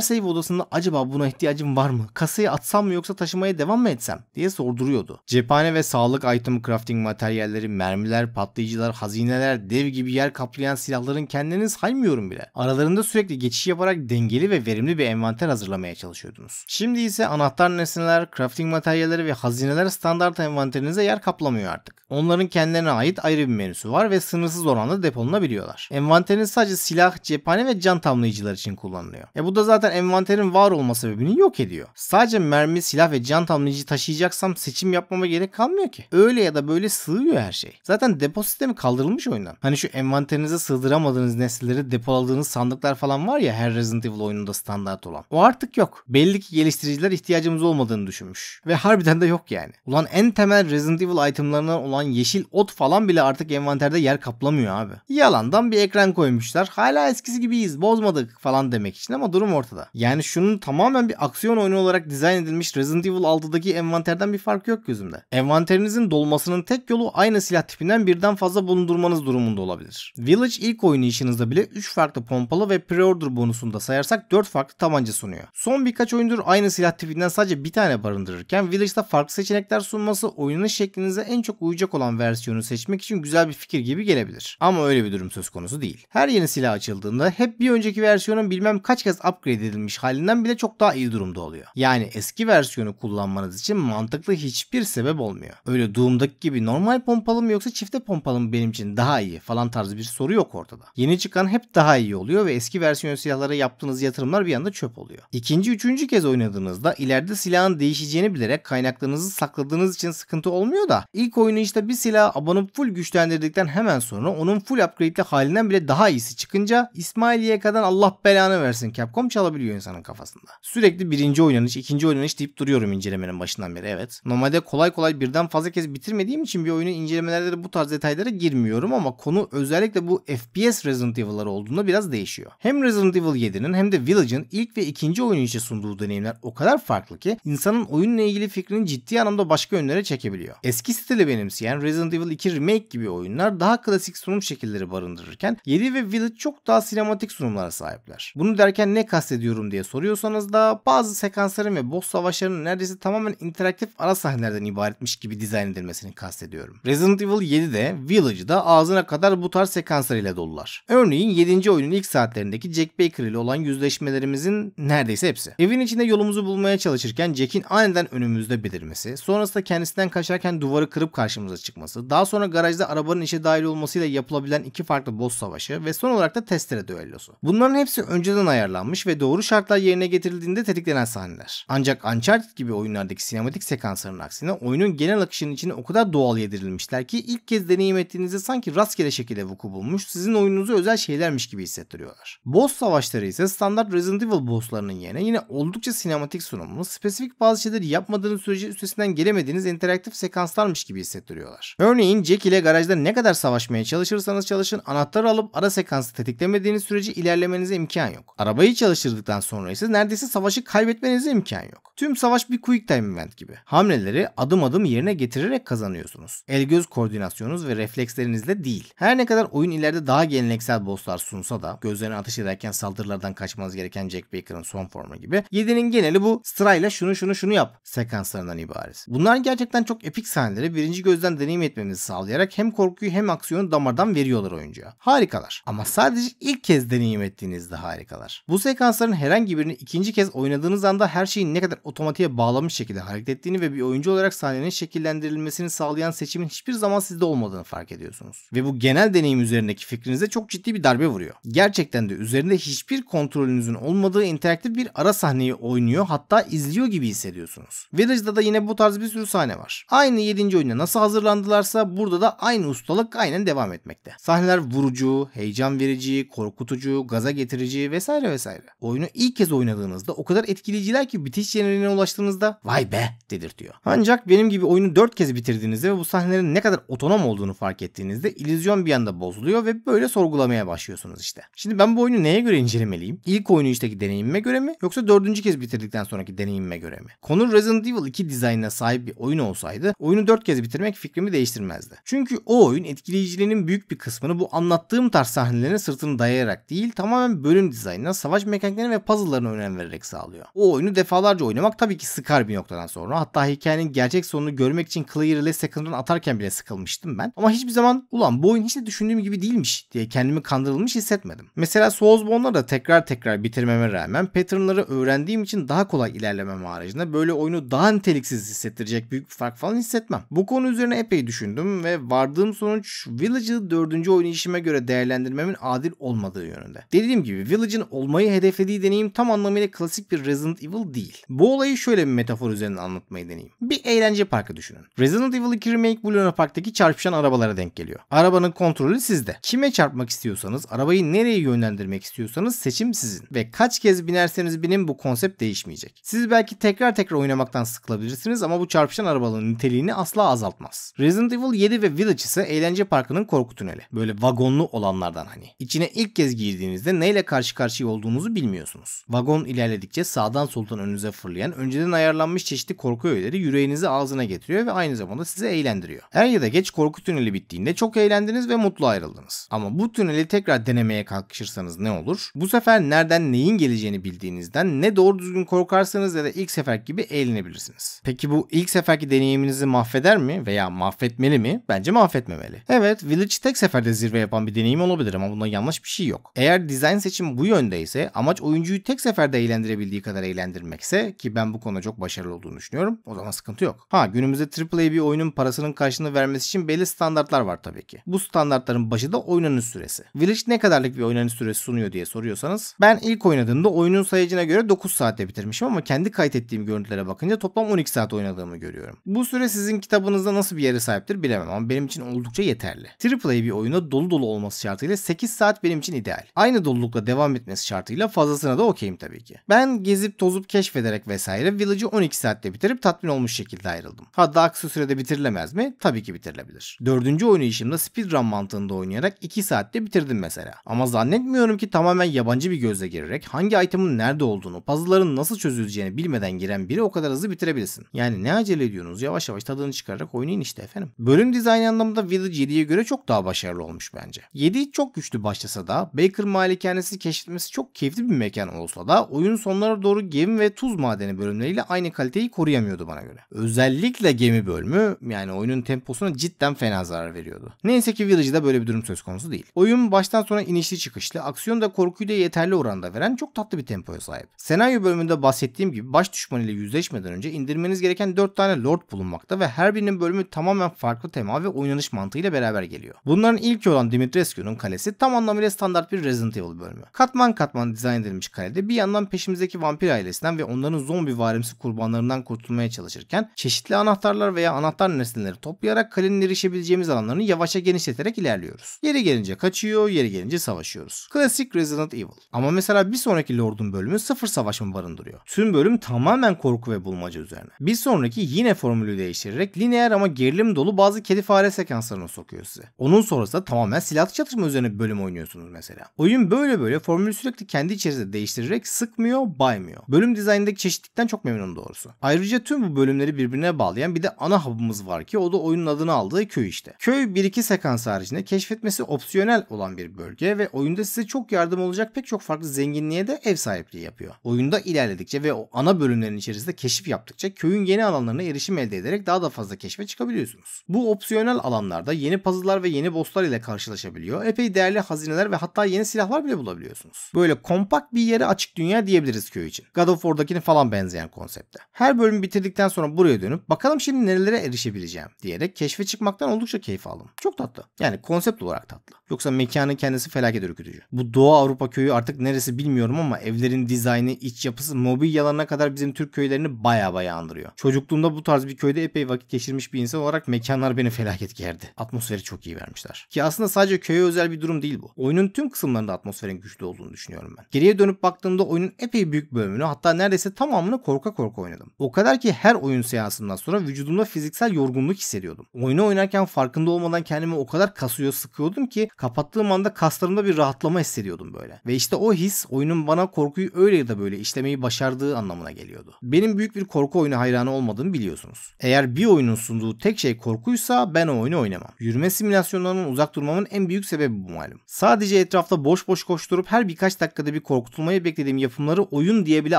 save odasında acaba buna ihtiyacım var mı? Kasayı atsam mı yoksa taşımaya devam mı etsem? diye sorduruyordu. Cephane ve sağlık item crafting materyalleri, mermiler, patlayıcılar, hazineler, dev gibi yer kaplayan silahların kendilerini saymıyorum bile. Aralarında sürekli geçiş yaparak dengeli ve verimli bir envanter hazırlamaya çalışıyordunuz. Şimdi ise anahtar nesneler, crafting materyalleri ve hazineler standart envanterinize yer kaplamıyor artık. Onların kendilerine ait ayrı bir menüsü var ve sınırsız oranda depolanabiliyorlar. Envanterin sadece silah, cephane ve can tamlayıcılar için kullanılıyor. E bu da zaten zaten envanterin var olması sebebini yok ediyor. Sadece mermi, silah ve can tamlayıcı taşıyacaksam seçim yapmama gerek kalmıyor ki. Öyle ya da böyle sığıyor her şey. Zaten depo sistemi kaldırılmış oyundan. Hani şu envanterinize sığdıramadığınız nesneleri depoladığınız sandıklar falan var ya her Resident Evil oyununda standart olan. O artık yok. Belli ki geliştiriciler ihtiyacımız olmadığını düşünmüş. Ve harbiden de yok yani. Ulan en temel Resident Evil itemlarından olan yeşil ot falan bile artık envanterde yer kaplamıyor abi. Yalandan bir ekran koymuşlar. Hala eskisi gibiyiz bozmadık falan demek için ama durum ortada ortada. Yani şunun tamamen bir aksiyon oyunu olarak dizayn edilmiş Resident Evil 6'daki envanterden bir fark yok gözümde. Envanterinizin dolmasının tek yolu aynı silah tipinden birden fazla bulundurmanız durumunda olabilir. Village ilk oyunu işinizde bile 3 farklı pompalı ve pre-order bonusunda sayarsak 4 farklı tabanca sunuyor. Son birkaç oyundur aynı silah tipinden sadece bir tane barındırırken Village'da farklı seçenekler sunması oyunun şeklinize en çok uyacak olan versiyonu seçmek için güzel bir fikir gibi gelebilir. Ama öyle bir durum söz konusu değil. Her yeni silah açıldığında hep bir önceki versiyonun bilmem kaç kez upgrade edilmiş halinden bile çok daha iyi durumda oluyor. Yani eski versiyonu kullanmanız için mantıklı hiçbir sebep olmuyor. Öyle Doom'daki gibi normal pompalı mı yoksa çifte pompalı mı benim için daha iyi falan tarzı bir soru yok ortada. Yeni çıkan hep daha iyi oluyor ve eski versiyon silahlara yaptığınız yatırımlar bir anda çöp oluyor. İkinci, üçüncü kez oynadığınızda ileride silahın değişeceğini bilerek kaynaklarınızı sakladığınız için sıkıntı olmuyor da ilk oyunu işte bir silah abanıp full güçlendirdikten hemen sonra onun full upgrade'li halinden bile daha iyisi çıkınca İsmail YK'dan Allah belanı versin Capcom çalabilir olabiliyor insanın kafasında. Sürekli birinci oynanış, ikinci oynanış deyip duruyorum incelemenin başından beri evet. Normalde kolay kolay birden fazla kez bitirmediğim için bir oyunu incelemelerde de bu tarz detaylara girmiyorum ama konu özellikle bu FPS Resident Evil'ları olduğunda biraz değişiyor. Hem Resident Evil 7'nin hem de Village'ın ilk ve ikinci oyunu için sunduğu deneyimler o kadar farklı ki insanın oyunla ilgili fikrini ciddi anlamda başka yönlere çekebiliyor. Eski stili benimseyen Resident Evil 2 Remake gibi oyunlar daha klasik sunum şekilleri barındırırken 7 ve Village çok daha sinematik sunumlara sahipler. Bunu derken ne kastediyorum? ediyorum diye soruyorsanız da bazı sekansların ve boss savaşlarının neredeyse tamamen interaktif ara sahnelerden ibaretmiş gibi dizayn edilmesini kastediyorum. Resident Evil 7'de Village'da ağzına kadar bu tarz sekanslarıyla dolular. Örneğin 7. oyunun ilk saatlerindeki Jack Baker ile olan yüzleşmelerimizin neredeyse hepsi. Evin içinde yolumuzu bulmaya çalışırken Jack'in aniden önümüzde belirmesi, sonrasında kendisinden kaçarken duvarı kırıp karşımıza çıkması, daha sonra garajda arabanın işe dahil olmasıyla yapılabilen iki farklı boss savaşı ve son olarak da testere düellosu. Bunların hepsi önceden ayarlanmış ve doğru doğru şartlar yerine getirildiğinde tetiklenen sahneler. Ancak Uncharted gibi oyunlardaki sinematik sekansların aksine oyunun genel akışının içine o kadar doğal yedirilmişler ki ilk kez deneyim ettiğinizde sanki rastgele şekilde vuku bulmuş, sizin oyununuzu özel şeylermiş gibi hissettiriyorlar. Boss savaşları ise standart Resident Evil bosslarının yerine yine oldukça sinematik sunumlu, spesifik bazı şeyleri yapmadığınız sürece üstesinden gelemediğiniz interaktif sekanslarmış gibi hissettiriyorlar. Örneğin Jack ile garajda ne kadar savaşmaya çalışırsanız çalışın anahtarı alıp ara sekansı tetiklemediğiniz sürece ilerlemenize imkan yok. Arabayı çalıştırdık aldıktan sonra ise neredeyse savaşı kaybetmenize imkan yok. Tüm savaş bir quick time event gibi. Hamleleri adım adım yerine getirerek kazanıyorsunuz. El göz koordinasyonunuz ve reflekslerinizle değil. Her ne kadar oyun ileride daha geleneksel bosslar sunsa da gözlerine ateş ederken saldırılardan kaçmanız gereken Jack Baker'ın son formu gibi yedi'nin geneli bu sırayla şunu şunu şunu yap sekanslarından ibaret. Bunlar gerçekten çok epik sahneleri birinci gözden deneyim etmemizi sağlayarak hem korkuyu hem aksiyonu damardan veriyorlar oyuncuya. Harikalar. Ama sadece ilk kez deneyim ettiğinizde harikalar. Bu sekanslar seansların herhangi birini ikinci kez oynadığınız anda her şeyin ne kadar otomatiğe bağlamış şekilde hareket ettiğini ve bir oyuncu olarak sahnenin şekillendirilmesini sağlayan seçimin hiçbir zaman sizde olmadığını fark ediyorsunuz. Ve bu genel deneyim üzerindeki fikrinize çok ciddi bir darbe vuruyor. Gerçekten de üzerinde hiçbir kontrolünüzün olmadığı interaktif bir ara sahneyi oynuyor hatta izliyor gibi hissediyorsunuz. Village'da da yine bu tarz bir sürü sahne var. Aynı 7. oyuna nasıl hazırlandılarsa burada da aynı ustalık aynen devam etmekte. Sahneler vurucu, heyecan verici, korkutucu, gaza getirici vesaire vesaire. Oyun oyunu ilk kez oynadığınızda o kadar etkileyiciler ki bitiş jenerine ulaştığınızda vay be dedirtiyor. Ancak benim gibi oyunu 4 kez bitirdiğinizde ve bu sahnelerin ne kadar otonom olduğunu fark ettiğinizde illüzyon bir anda bozuluyor ve böyle sorgulamaya başlıyorsunuz işte. Şimdi ben bu oyunu neye göre incelemeliyim? İlk oyunu işteki deneyimime göre mi yoksa dördüncü kez bitirdikten sonraki deneyimime göre mi? Konu Resident Evil 2 dizaynına sahip bir oyun olsaydı oyunu 4 kez bitirmek fikrimi değiştirmezdi. Çünkü o oyun etkileyiciliğinin büyük bir kısmını bu anlattığım tarz sahnelerine sırtını dayayarak değil tamamen bölüm dizaynına, savaş mekaniklerine mekaniklerine ve puzzle'larına önem vererek sağlıyor. O oyunu defalarca oynamak tabii ki sıkar bir noktadan sonra. Hatta hikayenin gerçek sonunu görmek için Clear ile Second'dan atarken bile sıkılmıştım ben. Ama hiçbir zaman ulan bu oyun hiç de düşündüğüm gibi değilmiş diye kendimi kandırılmış hissetmedim. Mesela Soulsborne'ları da tekrar tekrar bitirmeme rağmen patternları öğrendiğim için daha kolay ilerlemem haricinde böyle oyunu daha niteliksiz hissettirecek büyük bir fark falan hissetmem. Bu konu üzerine epey düşündüm ve vardığım sonuç Village'ı 4. işime göre değerlendirmemin adil olmadığı yönünde. Dediğim gibi Village'ın olmayı hedeflediği bir deneyim tam anlamıyla klasik bir Resident Evil değil. Bu olayı şöyle bir metafor üzerine anlatmayı deneyeyim. Bir eğlence parkı düşünün. Resident Evil 2 Remake bu Luna Park'taki çarpışan arabalara denk geliyor. Arabanın kontrolü sizde. Kime çarpmak istiyorsanız, arabayı nereye yönlendirmek istiyorsanız seçim sizin. Ve kaç kez binerseniz binin bu konsept değişmeyecek. Siz belki tekrar tekrar oynamaktan sıkılabilirsiniz ama bu çarpışan arabaların niteliğini asla azaltmaz. Resident Evil 7 ve Village ise eğlence parkının korku tüneli. Böyle vagonlu olanlardan hani. İçine ilk kez girdiğinizde neyle karşı karşıya olduğunuzu bilmiyorsunuz ulaşamıyorsunuz. Vagon ilerledikçe sağdan soldan önünüze fırlayan önceden ayarlanmış çeşitli korku öğeleri yüreğinizi ağzına getiriyor ve aynı zamanda sizi eğlendiriyor. Er ya da geç korku tüneli bittiğinde çok eğlendiniz ve mutlu ayrıldınız. Ama bu tüneli tekrar denemeye kalkışırsanız ne olur? Bu sefer nereden neyin geleceğini bildiğinizden ne doğru düzgün korkarsanız ya da ilk sefer gibi eğlenebilirsiniz. Peki bu ilk seferki deneyiminizi mahveder mi veya mahvetmeli mi? Bence mahvetmemeli. Evet Village tek seferde zirve yapan bir deneyim olabilir ama bunda yanlış bir şey yok. Eğer dizayn seçimi bu yöndeyse amaç oyun oyuncuyu tek seferde eğlendirebildiği kadar eğlendirmekse ki ben bu konuda çok başarılı olduğunu düşünüyorum o zaman sıkıntı yok. Ha günümüzde AAA bir oyunun parasının karşılığını vermesi için belli standartlar var tabii ki. Bu standartların başı da oynanış süresi. Village ne kadarlık bir oynanış süresi sunuyor diye soruyorsanız ben ilk oynadığımda oyunun sayıcına göre 9 saatte bitirmişim ama kendi kaydettiğim görüntülere bakınca toplam 12 saat oynadığımı görüyorum. Bu süre sizin kitabınızda nasıl bir yere sahiptir bilemem ama benim için oldukça yeterli. AAA bir oyuna dolu dolu olması şartıyla 8 saat benim için ideal. Aynı dolulukla devam etmesi şartıyla fazlası Yarısına da okeyim tabii ki. Ben gezip tozup keşfederek vesaire Village'ı 12 saatte bitirip tatmin olmuş şekilde ayrıldım. Hatta kısa sürede bitirilemez mi? Tabii ki bitirilebilir. Dördüncü oynayışımda speedrun mantığında oynayarak 2 saatte bitirdim mesela. Ama zannetmiyorum ki tamamen yabancı bir gözle girerek hangi itemin nerede olduğunu, puzzle'ların nasıl çözüleceğini bilmeden giren biri o kadar hızlı bitirebilirsin. Yani ne acele ediyorsunuz yavaş yavaş tadını çıkararak oynayın işte efendim. Bölüm dizayn anlamında Village 7'ye göre çok daha başarılı olmuş bence. 7 çok güçlü başlasa da Baker malikanesi keşfetmesi çok keyifli bir mekan gereken olsa da oyun sonlara doğru gemi ve tuz madeni bölümleriyle aynı kaliteyi koruyamıyordu bana göre. Özellikle gemi bölümü yani oyunun temposuna cidden fena zarar veriyordu. Neyse ki Village'da böyle bir durum söz konusu değil. Oyun baştan sona inişli çıkışlı, aksiyon da korkuyu da yeterli oranda veren çok tatlı bir tempoya sahip. Senaryo bölümünde bahsettiğim gibi baş düşmanıyla yüzleşmeden önce indirmeniz gereken 4 tane lord bulunmakta ve her birinin bölümü tamamen farklı tema ve oynanış mantığıyla beraber geliyor. Bunların ilki olan Dimitrescu'nun kalesi tam anlamıyla standart bir Resident Evil bölümü. Katman katman dizayn edilmiş edilmiş kalede bir yandan peşimizdeki vampir ailesinden ve onların zombi varimsi kurbanlarından kurtulmaya çalışırken çeşitli anahtarlar veya anahtar nesneleri toplayarak kalenin erişebileceğimiz alanlarını yavaşça genişleterek ilerliyoruz. Yeri gelince kaçıyor, yeri gelince savaşıyoruz. Klasik Resident Evil. Ama mesela bir sonraki Lord'un bölümü sıfır savaşımı barındırıyor. Tüm bölüm tamamen korku ve bulmaca üzerine. Bir sonraki yine formülü değiştirerek lineer ama gerilim dolu bazı kedi fare sekanslarını sokuyor size. Onun sonrası da tamamen silah çatışma üzerine bir bölüm oynuyorsunuz mesela. Oyun böyle böyle formülü sürekli kendi içerisinde değiştirerek sıkmıyor, baymıyor. Bölüm dizaynındaki çeşitlikten çok memnunum doğrusu. Ayrıca tüm bu bölümleri birbirine bağlayan bir de ana hub'ımız var ki o da oyunun adını aldığı köy işte. Köy 1-2 sekans haricinde keşfetmesi opsiyonel olan bir bölge ve oyunda size çok yardım olacak pek çok farklı zenginliğe de ev sahipliği yapıyor. Oyunda ilerledikçe ve o ana bölümlerin içerisinde keşif yaptıkça köyün yeni alanlarına erişim elde ederek daha da fazla keşfe çıkabiliyorsunuz. Bu opsiyonel alanlarda yeni puzzle'lar ve yeni boss'lar ile karşılaşabiliyor. Epey değerli hazineler ve hatta yeni silahlar bile bulabiliyorsunuz. Böyle kompakt bir yere açık dünya diyebiliriz köy için. God of War'dakini falan benzeyen konsepte. Her bölümü bitirdikten sonra buraya dönüp bakalım şimdi nelere erişebileceğim diyerek keşfe çıkmaktan oldukça keyif aldım. Çok tatlı. Yani konsept olarak tatlı. Yoksa mekanın kendisi felaket ürkütücü. Bu Doğu Avrupa köyü artık neresi bilmiyorum ama evlerin dizaynı, iç yapısı, mobil mobilyalarına kadar bizim Türk köylerini baya baya andırıyor. Çocukluğumda bu tarz bir köyde epey vakit geçirmiş bir insan olarak mekanlar beni felaket gerdi. Atmosferi çok iyi vermişler. Ki aslında sadece köye özel bir durum değil bu. Oyunun tüm kısımlarında atmosferin güçlü olduğunu düşünüyorum ben. Geriye dön dönüp baktığımda oyunun epey büyük bölümünü hatta neredeyse tamamını korka korka oynadım. O kadar ki her oyun seansından sonra vücudumda fiziksel yorgunluk hissediyordum. Oyunu oynarken farkında olmadan kendimi o kadar kasıyor sıkıyordum ki kapattığım anda kaslarımda bir rahatlama hissediyordum böyle. Ve işte o his oyunun bana korkuyu öyle ya da böyle işlemeyi başardığı anlamına geliyordu. Benim büyük bir korku oyunu hayranı olmadığımı biliyorsunuz. Eğer bir oyunun sunduğu tek şey korkuysa ben o oyunu oynamam. Yürüme simülasyonlarından uzak durmamın en büyük sebebi bu malum. Sadece etrafta boş boş koşturup her birkaç dakikada bir korkutup tutulmayı beklediğim yapımları oyun diye bile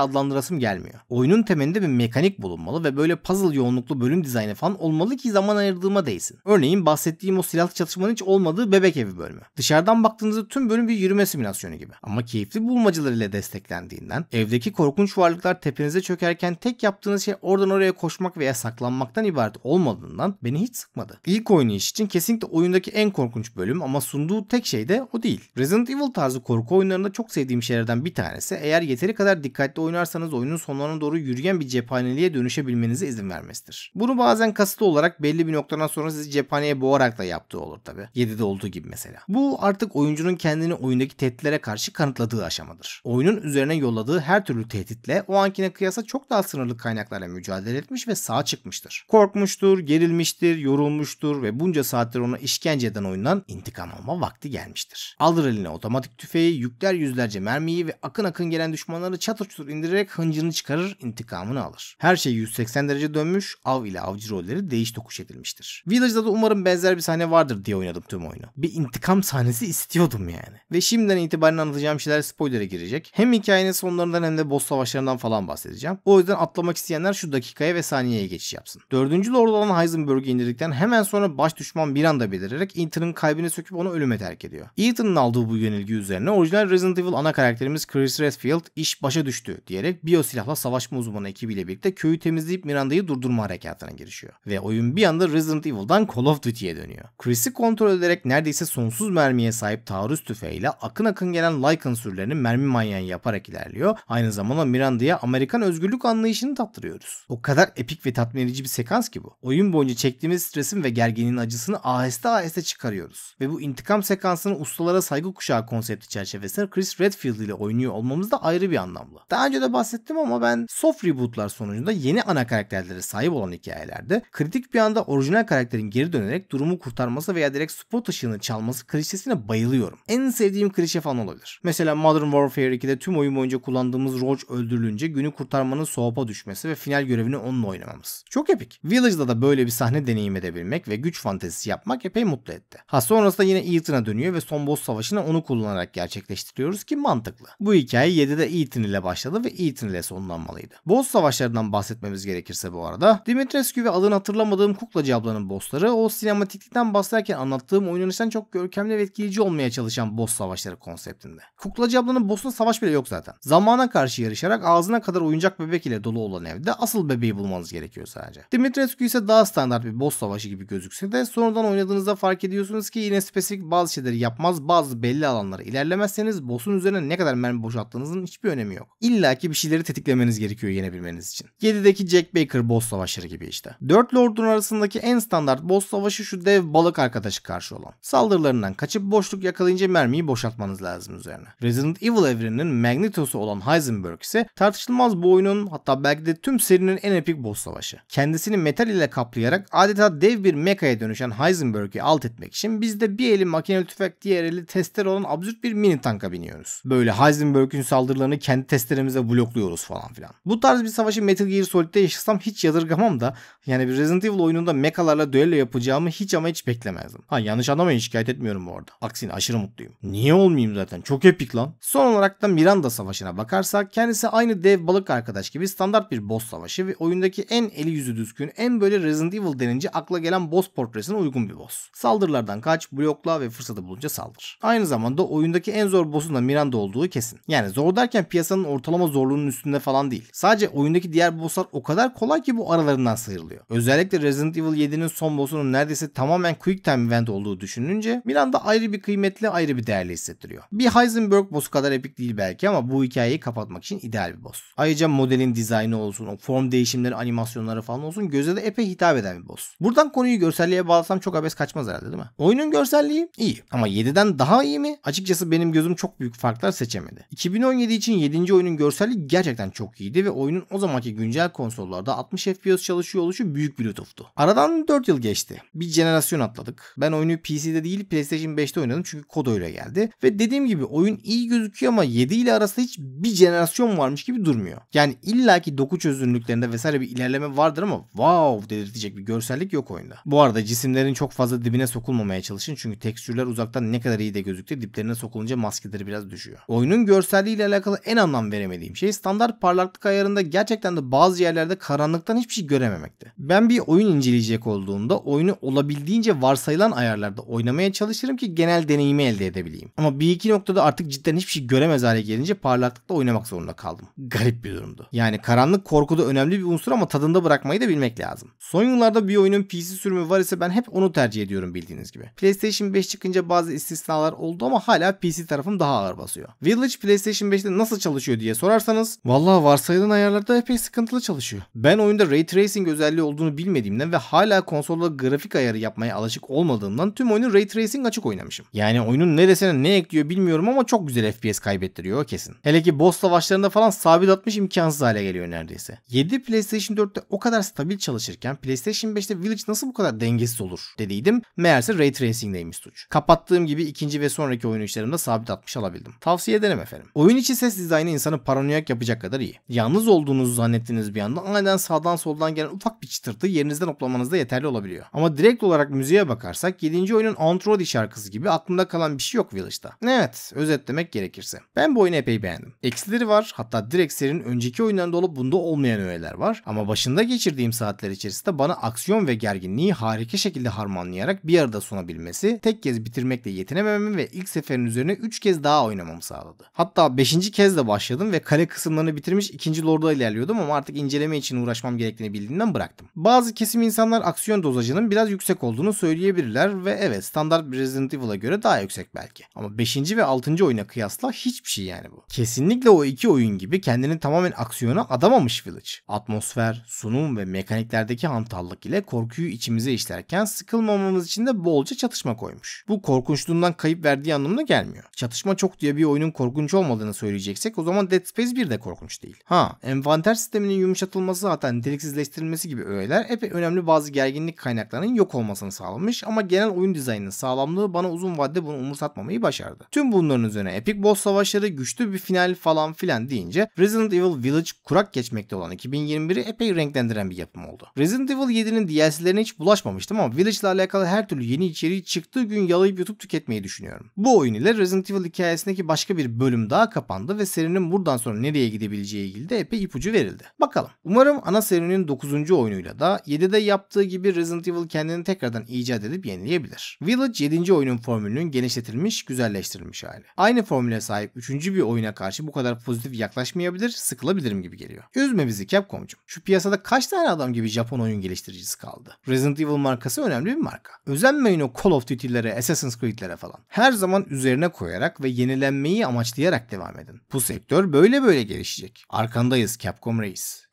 adlandırasım gelmiyor. Oyunun temelinde bir mekanik bulunmalı ve böyle puzzle yoğunluklu bölüm dizaynı falan olmalı ki zaman ayırdığıma değsin. Örneğin bahsettiğim o silahlı çatışmanın hiç olmadığı bebek evi bölümü. Dışarıdan baktığınızda tüm bölüm bir yürüme simülasyonu gibi. Ama keyifli bulmacalar ile desteklendiğinden evdeki korkunç varlıklar tepenize çökerken tek yaptığınız şey oradan oraya koşmak veya saklanmaktan ibaret olmadığından beni hiç sıkmadı. İlk oynayış için kesinlikle oyundaki en korkunç bölüm ama sunduğu tek şey de o değil. Resident Evil tarzı korku oyunlarında çok sevdiğim şeylerden bir tanesi eğer yeteri kadar dikkatli oynarsanız oyunun sonlarına doğru yürüyen bir cephaneliğe dönüşebilmenize izin vermesidir. Bunu bazen kasıtlı olarak belli bir noktadan sonra sizi cephaneye boğarak da yaptığı olur tabi. 7'de olduğu gibi mesela. Bu artık oyuncunun kendini oyundaki tehditlere karşı kanıtladığı aşamadır. Oyunun üzerine yolladığı her türlü tehditle o ankine kıyasa çok daha sınırlı kaynaklarla mücadele etmiş ve sağ çıkmıştır. Korkmuştur, gerilmiştir, yorulmuştur ve bunca saatler ona işkence eden oyundan intikam alma vakti gelmiştir. Alır eline otomatik tüfeği, yükler yüzlerce mermiyi ve akın akın gelen düşmanları çatır çutur indirerek hıncını çıkarır, intikamını alır. Her şey 180 derece dönmüş, av ile avcı rolleri değiş tokuş edilmiştir. Village'da da umarım benzer bir sahne vardır diye oynadım tüm oyunu. Bir intikam sahnesi istiyordum yani. Ve şimdiden itibaren anlatacağım şeyler spoilere girecek. Hem hikayenin sonlarından hem de boss savaşlarından falan bahsedeceğim. O yüzden atlamak isteyenler şu dakikaya ve saniyeye geçiş yapsın. Dördüncü Lord olan Heisenberg'i indirdikten hemen sonra baş düşman bir anda belirerek Ethan'ın kalbini söküp onu ölüme terk ediyor. Ethan'ın aldığı bu yönelgi üzerine orijinal Resident Evil ana karakterimiz Chris Redfield iş başa düştü diyerek biyosilahla savaşma uzmanı ekibiyle birlikte köyü temizleyip Miranda'yı durdurma harekatına girişiyor. Ve oyun bir anda Resident Evil'dan Call of Duty'ye dönüyor. Chris'i kontrol ederek neredeyse sonsuz mermiye sahip taarruz tüfeğiyle akın akın gelen Lycan sürülerini mermi manyağı yaparak ilerliyor. Aynı zamanda Miranda'ya Amerikan özgürlük anlayışını tattırıyoruz. O kadar epik ve tatmin edici bir sekans ki bu. Oyun boyunca çektiğimiz stresin ve gerginin acısını aheste aheste çıkarıyoruz. Ve bu intikam sekansını ustalara saygı kuşağı konsepti çerçevesinde Chris Redfield ile oynuyor olmamız da ayrı bir anlamlı. Daha önce de bahsettim ama ben soft rebootlar sonucunda yeni ana karakterlere sahip olan hikayelerde kritik bir anda orijinal karakterin geri dönerek durumu kurtarması veya direkt spot ışığını çalması klişesine bayılıyorum. En sevdiğim klişe falan olabilir. Mesela Modern Warfare 2'de tüm oyun boyunca kullandığımız Roach öldürülünce günü kurtarmanın soğupa düşmesi ve final görevini onunla oynamamız. Çok epik. Village'da da böyle bir sahne deneyim edebilmek ve güç fantezisi yapmak epey mutlu etti. Ha sonrasında yine Ethan'a dönüyor ve son boss savaşını onu kullanarak gerçekleştiriyoruz ki mantıklı. Bu hikaye 7'de Ethan ile başladı ve Ethan ile sonlanmalıydı. Boss savaşlarından bahsetmemiz gerekirse bu arada. Dimitrescu ve adını hatırlamadığım kuklacı ablanın bossları o sinematiklikten bahsederken anlattığım oynanıştan çok görkemli ve etkileyici olmaya çalışan boss savaşları konseptinde. Kuklacı ablanın boss'un savaş bile yok zaten. Zamana karşı yarışarak ağzına kadar oyuncak bebek ile dolu olan evde asıl bebeği bulmanız gerekiyor sadece. Dimitrescu ise daha standart bir boss savaşı gibi gözükse de sonradan oynadığınızda fark ediyorsunuz ki yine spesifik bazı şeyleri yapmaz bazı belli alanlara ilerlemezseniz boss'un üzerine ne kadar tamamen boşalttığınızın hiçbir önemi yok. İlla ki bir şeyleri tetiklemeniz gerekiyor yenebilmeniz için. 7'deki Jack Baker boss savaşları gibi işte. 4 lordun arasındaki en standart boss savaşı şu dev balık arkadaşı karşı olan. Saldırılarından kaçıp boşluk yakalayınca mermiyi boşaltmanız lazım üzerine. Resident Evil evreninin Magneto'su olan Heisenberg ise tartışılmaz bu oyunun hatta belki de tüm serinin en epik boss savaşı. Kendisini metal ile kaplayarak adeta dev bir mekaya dönüşen Heisenberg'i alt etmek için biz de bir eli makineli tüfek diğer eli tester olan absürt bir mini tanka biniyoruz. Böyle Heisenberg Heisenberg'ün saldırılarını kendi testlerimize blokluyoruz falan filan. Bu tarz bir savaşı Metal Gear Solid'de yaşasam hiç yadırgamam da yani bir Resident Evil oyununda mekalarla düello yapacağımı hiç ama hiç beklemezdim. Ha yanlış anlamayın şikayet etmiyorum bu arada. Aksine aşırı mutluyum. Niye olmayayım zaten çok epik lan. Son olarak da Miranda savaşına bakarsak kendisi aynı dev balık arkadaş gibi standart bir boss savaşı ve oyundaki en eli yüzü düzgün en böyle Resident Evil denince akla gelen boss portresine uygun bir boss. Saldırılardan kaç, blokla ve fırsatı bulunca saldır. Aynı zamanda oyundaki en zor boss'un da Miranda olduğu kesin elenmesin. Yani zor derken piyasanın ortalama zorluğunun üstünde falan değil. Sadece oyundaki diğer bosslar o kadar kolay ki bu aralarından sıyrılıyor. Özellikle Resident Evil 7'nin son bossunun neredeyse tamamen quick time event olduğu düşününce Miranda ayrı bir kıymetli ayrı bir değerli hissettiriyor. Bir Heisenberg boss kadar epik değil belki ama bu hikayeyi kapatmak için ideal bir boss. Ayrıca modelin dizaynı olsun, o form değişimleri, animasyonları falan olsun göze de epey hitap eden bir boss. Buradan konuyu görselliğe bağlasam çok abes kaçmaz herhalde değil mi? Oyunun görselliği iyi ama 7'den daha iyi mi? Açıkçası benim gözüm çok büyük farklar seçemedi gelmedi. 2017 için 7. oyunun görselliği gerçekten çok iyiydi ve oyunun o zamanki güncel konsollarda 60 FPS çalışıyor oluşu büyük bir lütuftu. Aradan 4 yıl geçti. Bir jenerasyon atladık. Ben oyunu PC'de değil PlayStation 5'te oynadım çünkü kod öyle geldi. Ve dediğim gibi oyun iyi gözüküyor ama 7 ile arasında hiç bir jenerasyon varmış gibi durmuyor. Yani illaki doku çözünürlüklerinde vesaire bir ilerleme vardır ama wow dedirtecek bir görsellik yok oyunda. Bu arada cisimlerin çok fazla dibine sokulmamaya çalışın çünkü tekstürler uzaktan ne kadar iyi de gözüktü diplerine sokulunca maskeleri biraz düşüyor. Oyunun Oyunun görselliğiyle alakalı en anlam veremediğim şey standart parlaklık ayarında gerçekten de bazı yerlerde karanlıktan hiçbir şey görememekti. Ben bir oyun inceleyecek olduğumda oyunu olabildiğince varsayılan ayarlarda oynamaya çalışırım ki genel deneyimi elde edebileyim. Ama bir iki noktada artık cidden hiçbir şey göremez hale gelince parlaklıkla oynamak zorunda kaldım. Garip bir durumdu. Yani karanlık korkuda önemli bir unsur ama tadında bırakmayı da bilmek lazım. Son yıllarda bir oyunun PC sürümü var ise ben hep onu tercih ediyorum bildiğiniz gibi. PlayStation 5 çıkınca bazı istisnalar oldu ama hala PC tarafım daha ağır basıyor. Village PlayStation 5'te nasıl çalışıyor diye sorarsanız valla varsayılan ayarlarda epey sıkıntılı çalışıyor. Ben oyunda Ray Tracing özelliği olduğunu bilmediğimden ve hala konsolda grafik ayarı yapmaya alışık olmadığımdan tüm oyunu Ray Tracing açık oynamışım. Yani oyunun neresine ne ekliyor bilmiyorum ama çok güzel FPS kaybettiriyor kesin. Hele ki boss savaşlarında falan sabit atmış imkansız hale geliyor neredeyse. 7 PlayStation 4'te o kadar stabil çalışırken PlayStation 5'te Village nasıl bu kadar dengesiz olur dediydim. Meğerse Ray Tracing'deymiş suç. Kapattığım gibi ikinci ve sonraki oyun işlerimde sabit atmış alabildim. Tavsiye ederim efendim. Oyun içi ses dizaynı insanı paranoyak yapacak kadar iyi. Yalnız olduğunuzu zannettiğiniz bir anda aniden sağdan soldan gelen ufak bir çıtırtı yerinizden oklamanızda yeterli olabiliyor. Ama direkt olarak müziğe bakarsak 7. oyunun Antrodi şarkısı gibi aklımda kalan bir şey yok Village'da. Evet özetlemek gerekirse. Ben bu oyunu epey beğendim. Eksileri var hatta direkt serinin önceki oyunlarında olup bunda olmayan öğeler var. Ama başında geçirdiğim saatler içerisinde bana aksiyon ve gerginliği harika şekilde harmanlayarak bir arada sunabilmesi, tek kez bitirmekle yetinemememi ve ilk seferin üzerine 3 kez daha oynamamı sağladı. Hatta 5. kez de başladım ve kale kısımlarını bitirmiş 2. lorda ilerliyordum ama artık inceleme için uğraşmam gerektiğini bildiğinden bıraktım. Bazı kesim insanlar aksiyon dozajının biraz yüksek olduğunu söyleyebilirler ve evet standart bir Resident Evil'a göre daha yüksek belki. Ama 5. ve 6. oyuna kıyasla hiçbir şey yani bu. Kesinlikle o iki oyun gibi kendini tamamen aksiyona adamamış Village. Atmosfer, sunum ve mekaniklerdeki hantallık ile korkuyu içimize işlerken sıkılmamamız için de bolca çatışma koymuş. Bu korkunçluğundan kayıp verdiği anlamına gelmiyor. Çatışma çok diye bir oyunun korkunç korkunç olmadığını söyleyeceksek o zaman Dead Space 1 de korkunç değil. Ha envanter sisteminin yumuşatılması zaten deliksizleştirilmesi gibi öğeler epey önemli bazı gerginlik kaynaklarının yok olmasını sağlamış ama genel oyun dizaynının sağlamlığı bana uzun vadede bunu umursatmamayı başardı. Tüm bunların üzerine Epic boss savaşları güçlü bir final falan filan deyince Resident Evil Village kurak geçmekte olan 2021'i epey renklendiren bir yapım oldu. Resident Evil 7'nin DLC'lerine hiç bulaşmamıştım ama Village ile alakalı her türlü yeni içeriği çıktığı gün yalayıp YouTube tüketmeyi düşünüyorum. Bu oyun ile Resident Evil hikayesindeki başka bir bölüm bölüm daha kapandı ve serinin buradan sonra nereye gidebileceği ilgili de epey ipucu verildi. Bakalım. Umarım ana serinin 9. oyunuyla da 7'de yaptığı gibi Resident Evil kendini tekrardan icat edip yenileyebilir. Village 7. oyunun formülünün genişletilmiş, güzelleştirilmiş hali. Aynı formüle sahip 3. bir oyuna karşı bu kadar pozitif yaklaşmayabilir, sıkılabilirim gibi geliyor. Üzme bizi Capcom'cum. Şu piyasada kaç tane adam gibi Japon oyun geliştiricisi kaldı? Resident Evil markası önemli bir marka. Özenmeyin o Call of Duty'lere, Assassin's Creed'lere falan. Her zaman üzerine koyarak ve yenilenmeyi amaçlayarak zorlayarak devam edin. Bu sektör böyle böyle gelişecek. Arkandayız Capcom Reis.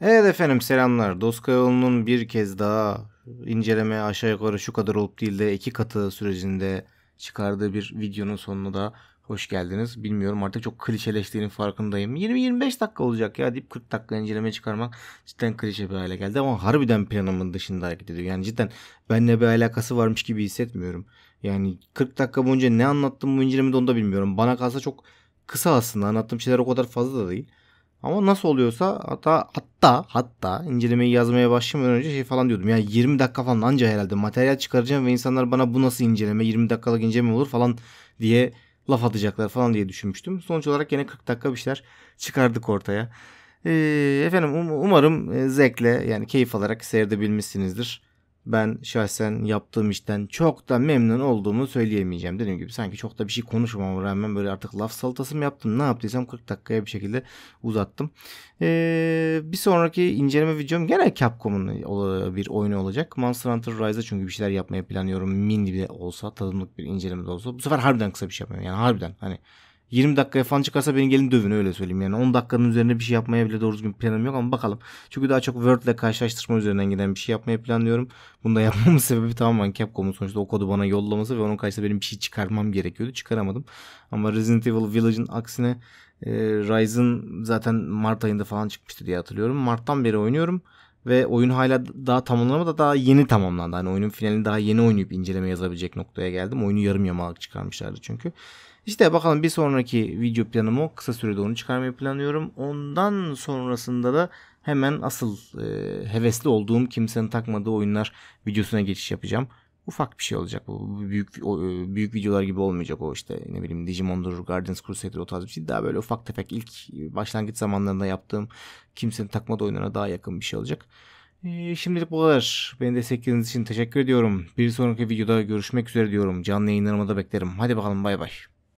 Evet efendim selamlar. Doska bir kez daha inceleme aşağı yukarı şu kadar olup değil de iki katı sürecinde çıkardığı bir videonun sonunda da Hoş geldiniz. Bilmiyorum artık çok klişeleştiğinin farkındayım. 20-25 dakika olacak ya deyip 40 dakika inceleme çıkarmak cidden klişe bir hale geldi. Ama harbiden planımın dışında hareket ediyor. Yani cidden benimle bir alakası varmış gibi hissetmiyorum. Yani 40 dakika boyunca ne anlattım bu incelemede onu da bilmiyorum. Bana kalsa çok kısa aslında anlattığım şeyler o kadar fazla da değil. Ama nasıl oluyorsa hatta hatta hatta incelemeyi yazmaya başlamadan önce şey falan diyordum. Yani 20 dakika falan anca herhalde materyal çıkaracağım ve insanlar bana bu nasıl inceleme 20 dakikalık inceleme olur falan diye laf atacaklar falan diye düşünmüştüm. Sonuç olarak yine 40 dakika bir şeyler çıkardık ortaya. Ee, efendim um, umarım e, zevkle yani keyif alarak seyredebilmişsinizdir ben şahsen yaptığım işten çok da memnun olduğumu söyleyemeyeceğim. Dediğim gibi sanki çok da bir şey konuşmama rağmen böyle artık laf salatası mı yaptım ne yaptıysam 40 dakikaya bir şekilde uzattım. Ee, bir sonraki inceleme videom gene Capcom'un bir oyunu olacak. Monster Hunter Rise'a çünkü bir şeyler yapmaya planlıyorum. Mini bile olsa tadımlık bir inceleme de olsa. Bu sefer harbiden kısa bir şey yapıyorum yani harbiden hani 20 dakikaya falan çıkarsa beni gelin dövün öyle söyleyeyim. Yani 10 dakikanın üzerine bir şey yapmaya bile doğru düzgün planım yok ama bakalım. Çünkü daha çok Word ile karşılaştırma üzerinden giden bir şey yapmayı planlıyorum. Bunu da yapmamın sebebi tamamen Capcom'un sonuçta o kodu bana yollaması ve onun karşısında benim bir şey çıkarmam gerekiyordu. Çıkaramadım. Ama Resident Evil Village'in aksine e, Rise'ın zaten Mart ayında falan çıkmıştı diye hatırlıyorum. Mart'tan beri oynuyorum ve oyun hala daha tamamlanamadı daha yeni tamamlandı. Hani oyunun finalini daha yeni oynayıp inceleme yazabilecek noktaya geldim. Oyunu yarım yamalık çıkarmışlardı çünkü. İşte bakalım bir sonraki video planım o. Kısa sürede onu çıkarmayı planlıyorum. Ondan sonrasında da hemen asıl e, hevesli olduğum kimsenin takmadığı oyunlar videosuna geçiş yapacağım. Ufak bir şey olacak bu. Büyük o, e, büyük videolar gibi olmayacak o işte ne bileyim Digimon'dur, Guardians Crusader o tarz bir şey. Daha böyle ufak tefek ilk başlangıç zamanlarında yaptığım kimsenin takmadığı oyunlara daha yakın bir şey olacak. E, şimdilik bu kadar. Beni desteklediğiniz için teşekkür ediyorum. Bir sonraki videoda görüşmek üzere diyorum. Canlı yayınlarıma da beklerim. Hadi bakalım bay bay.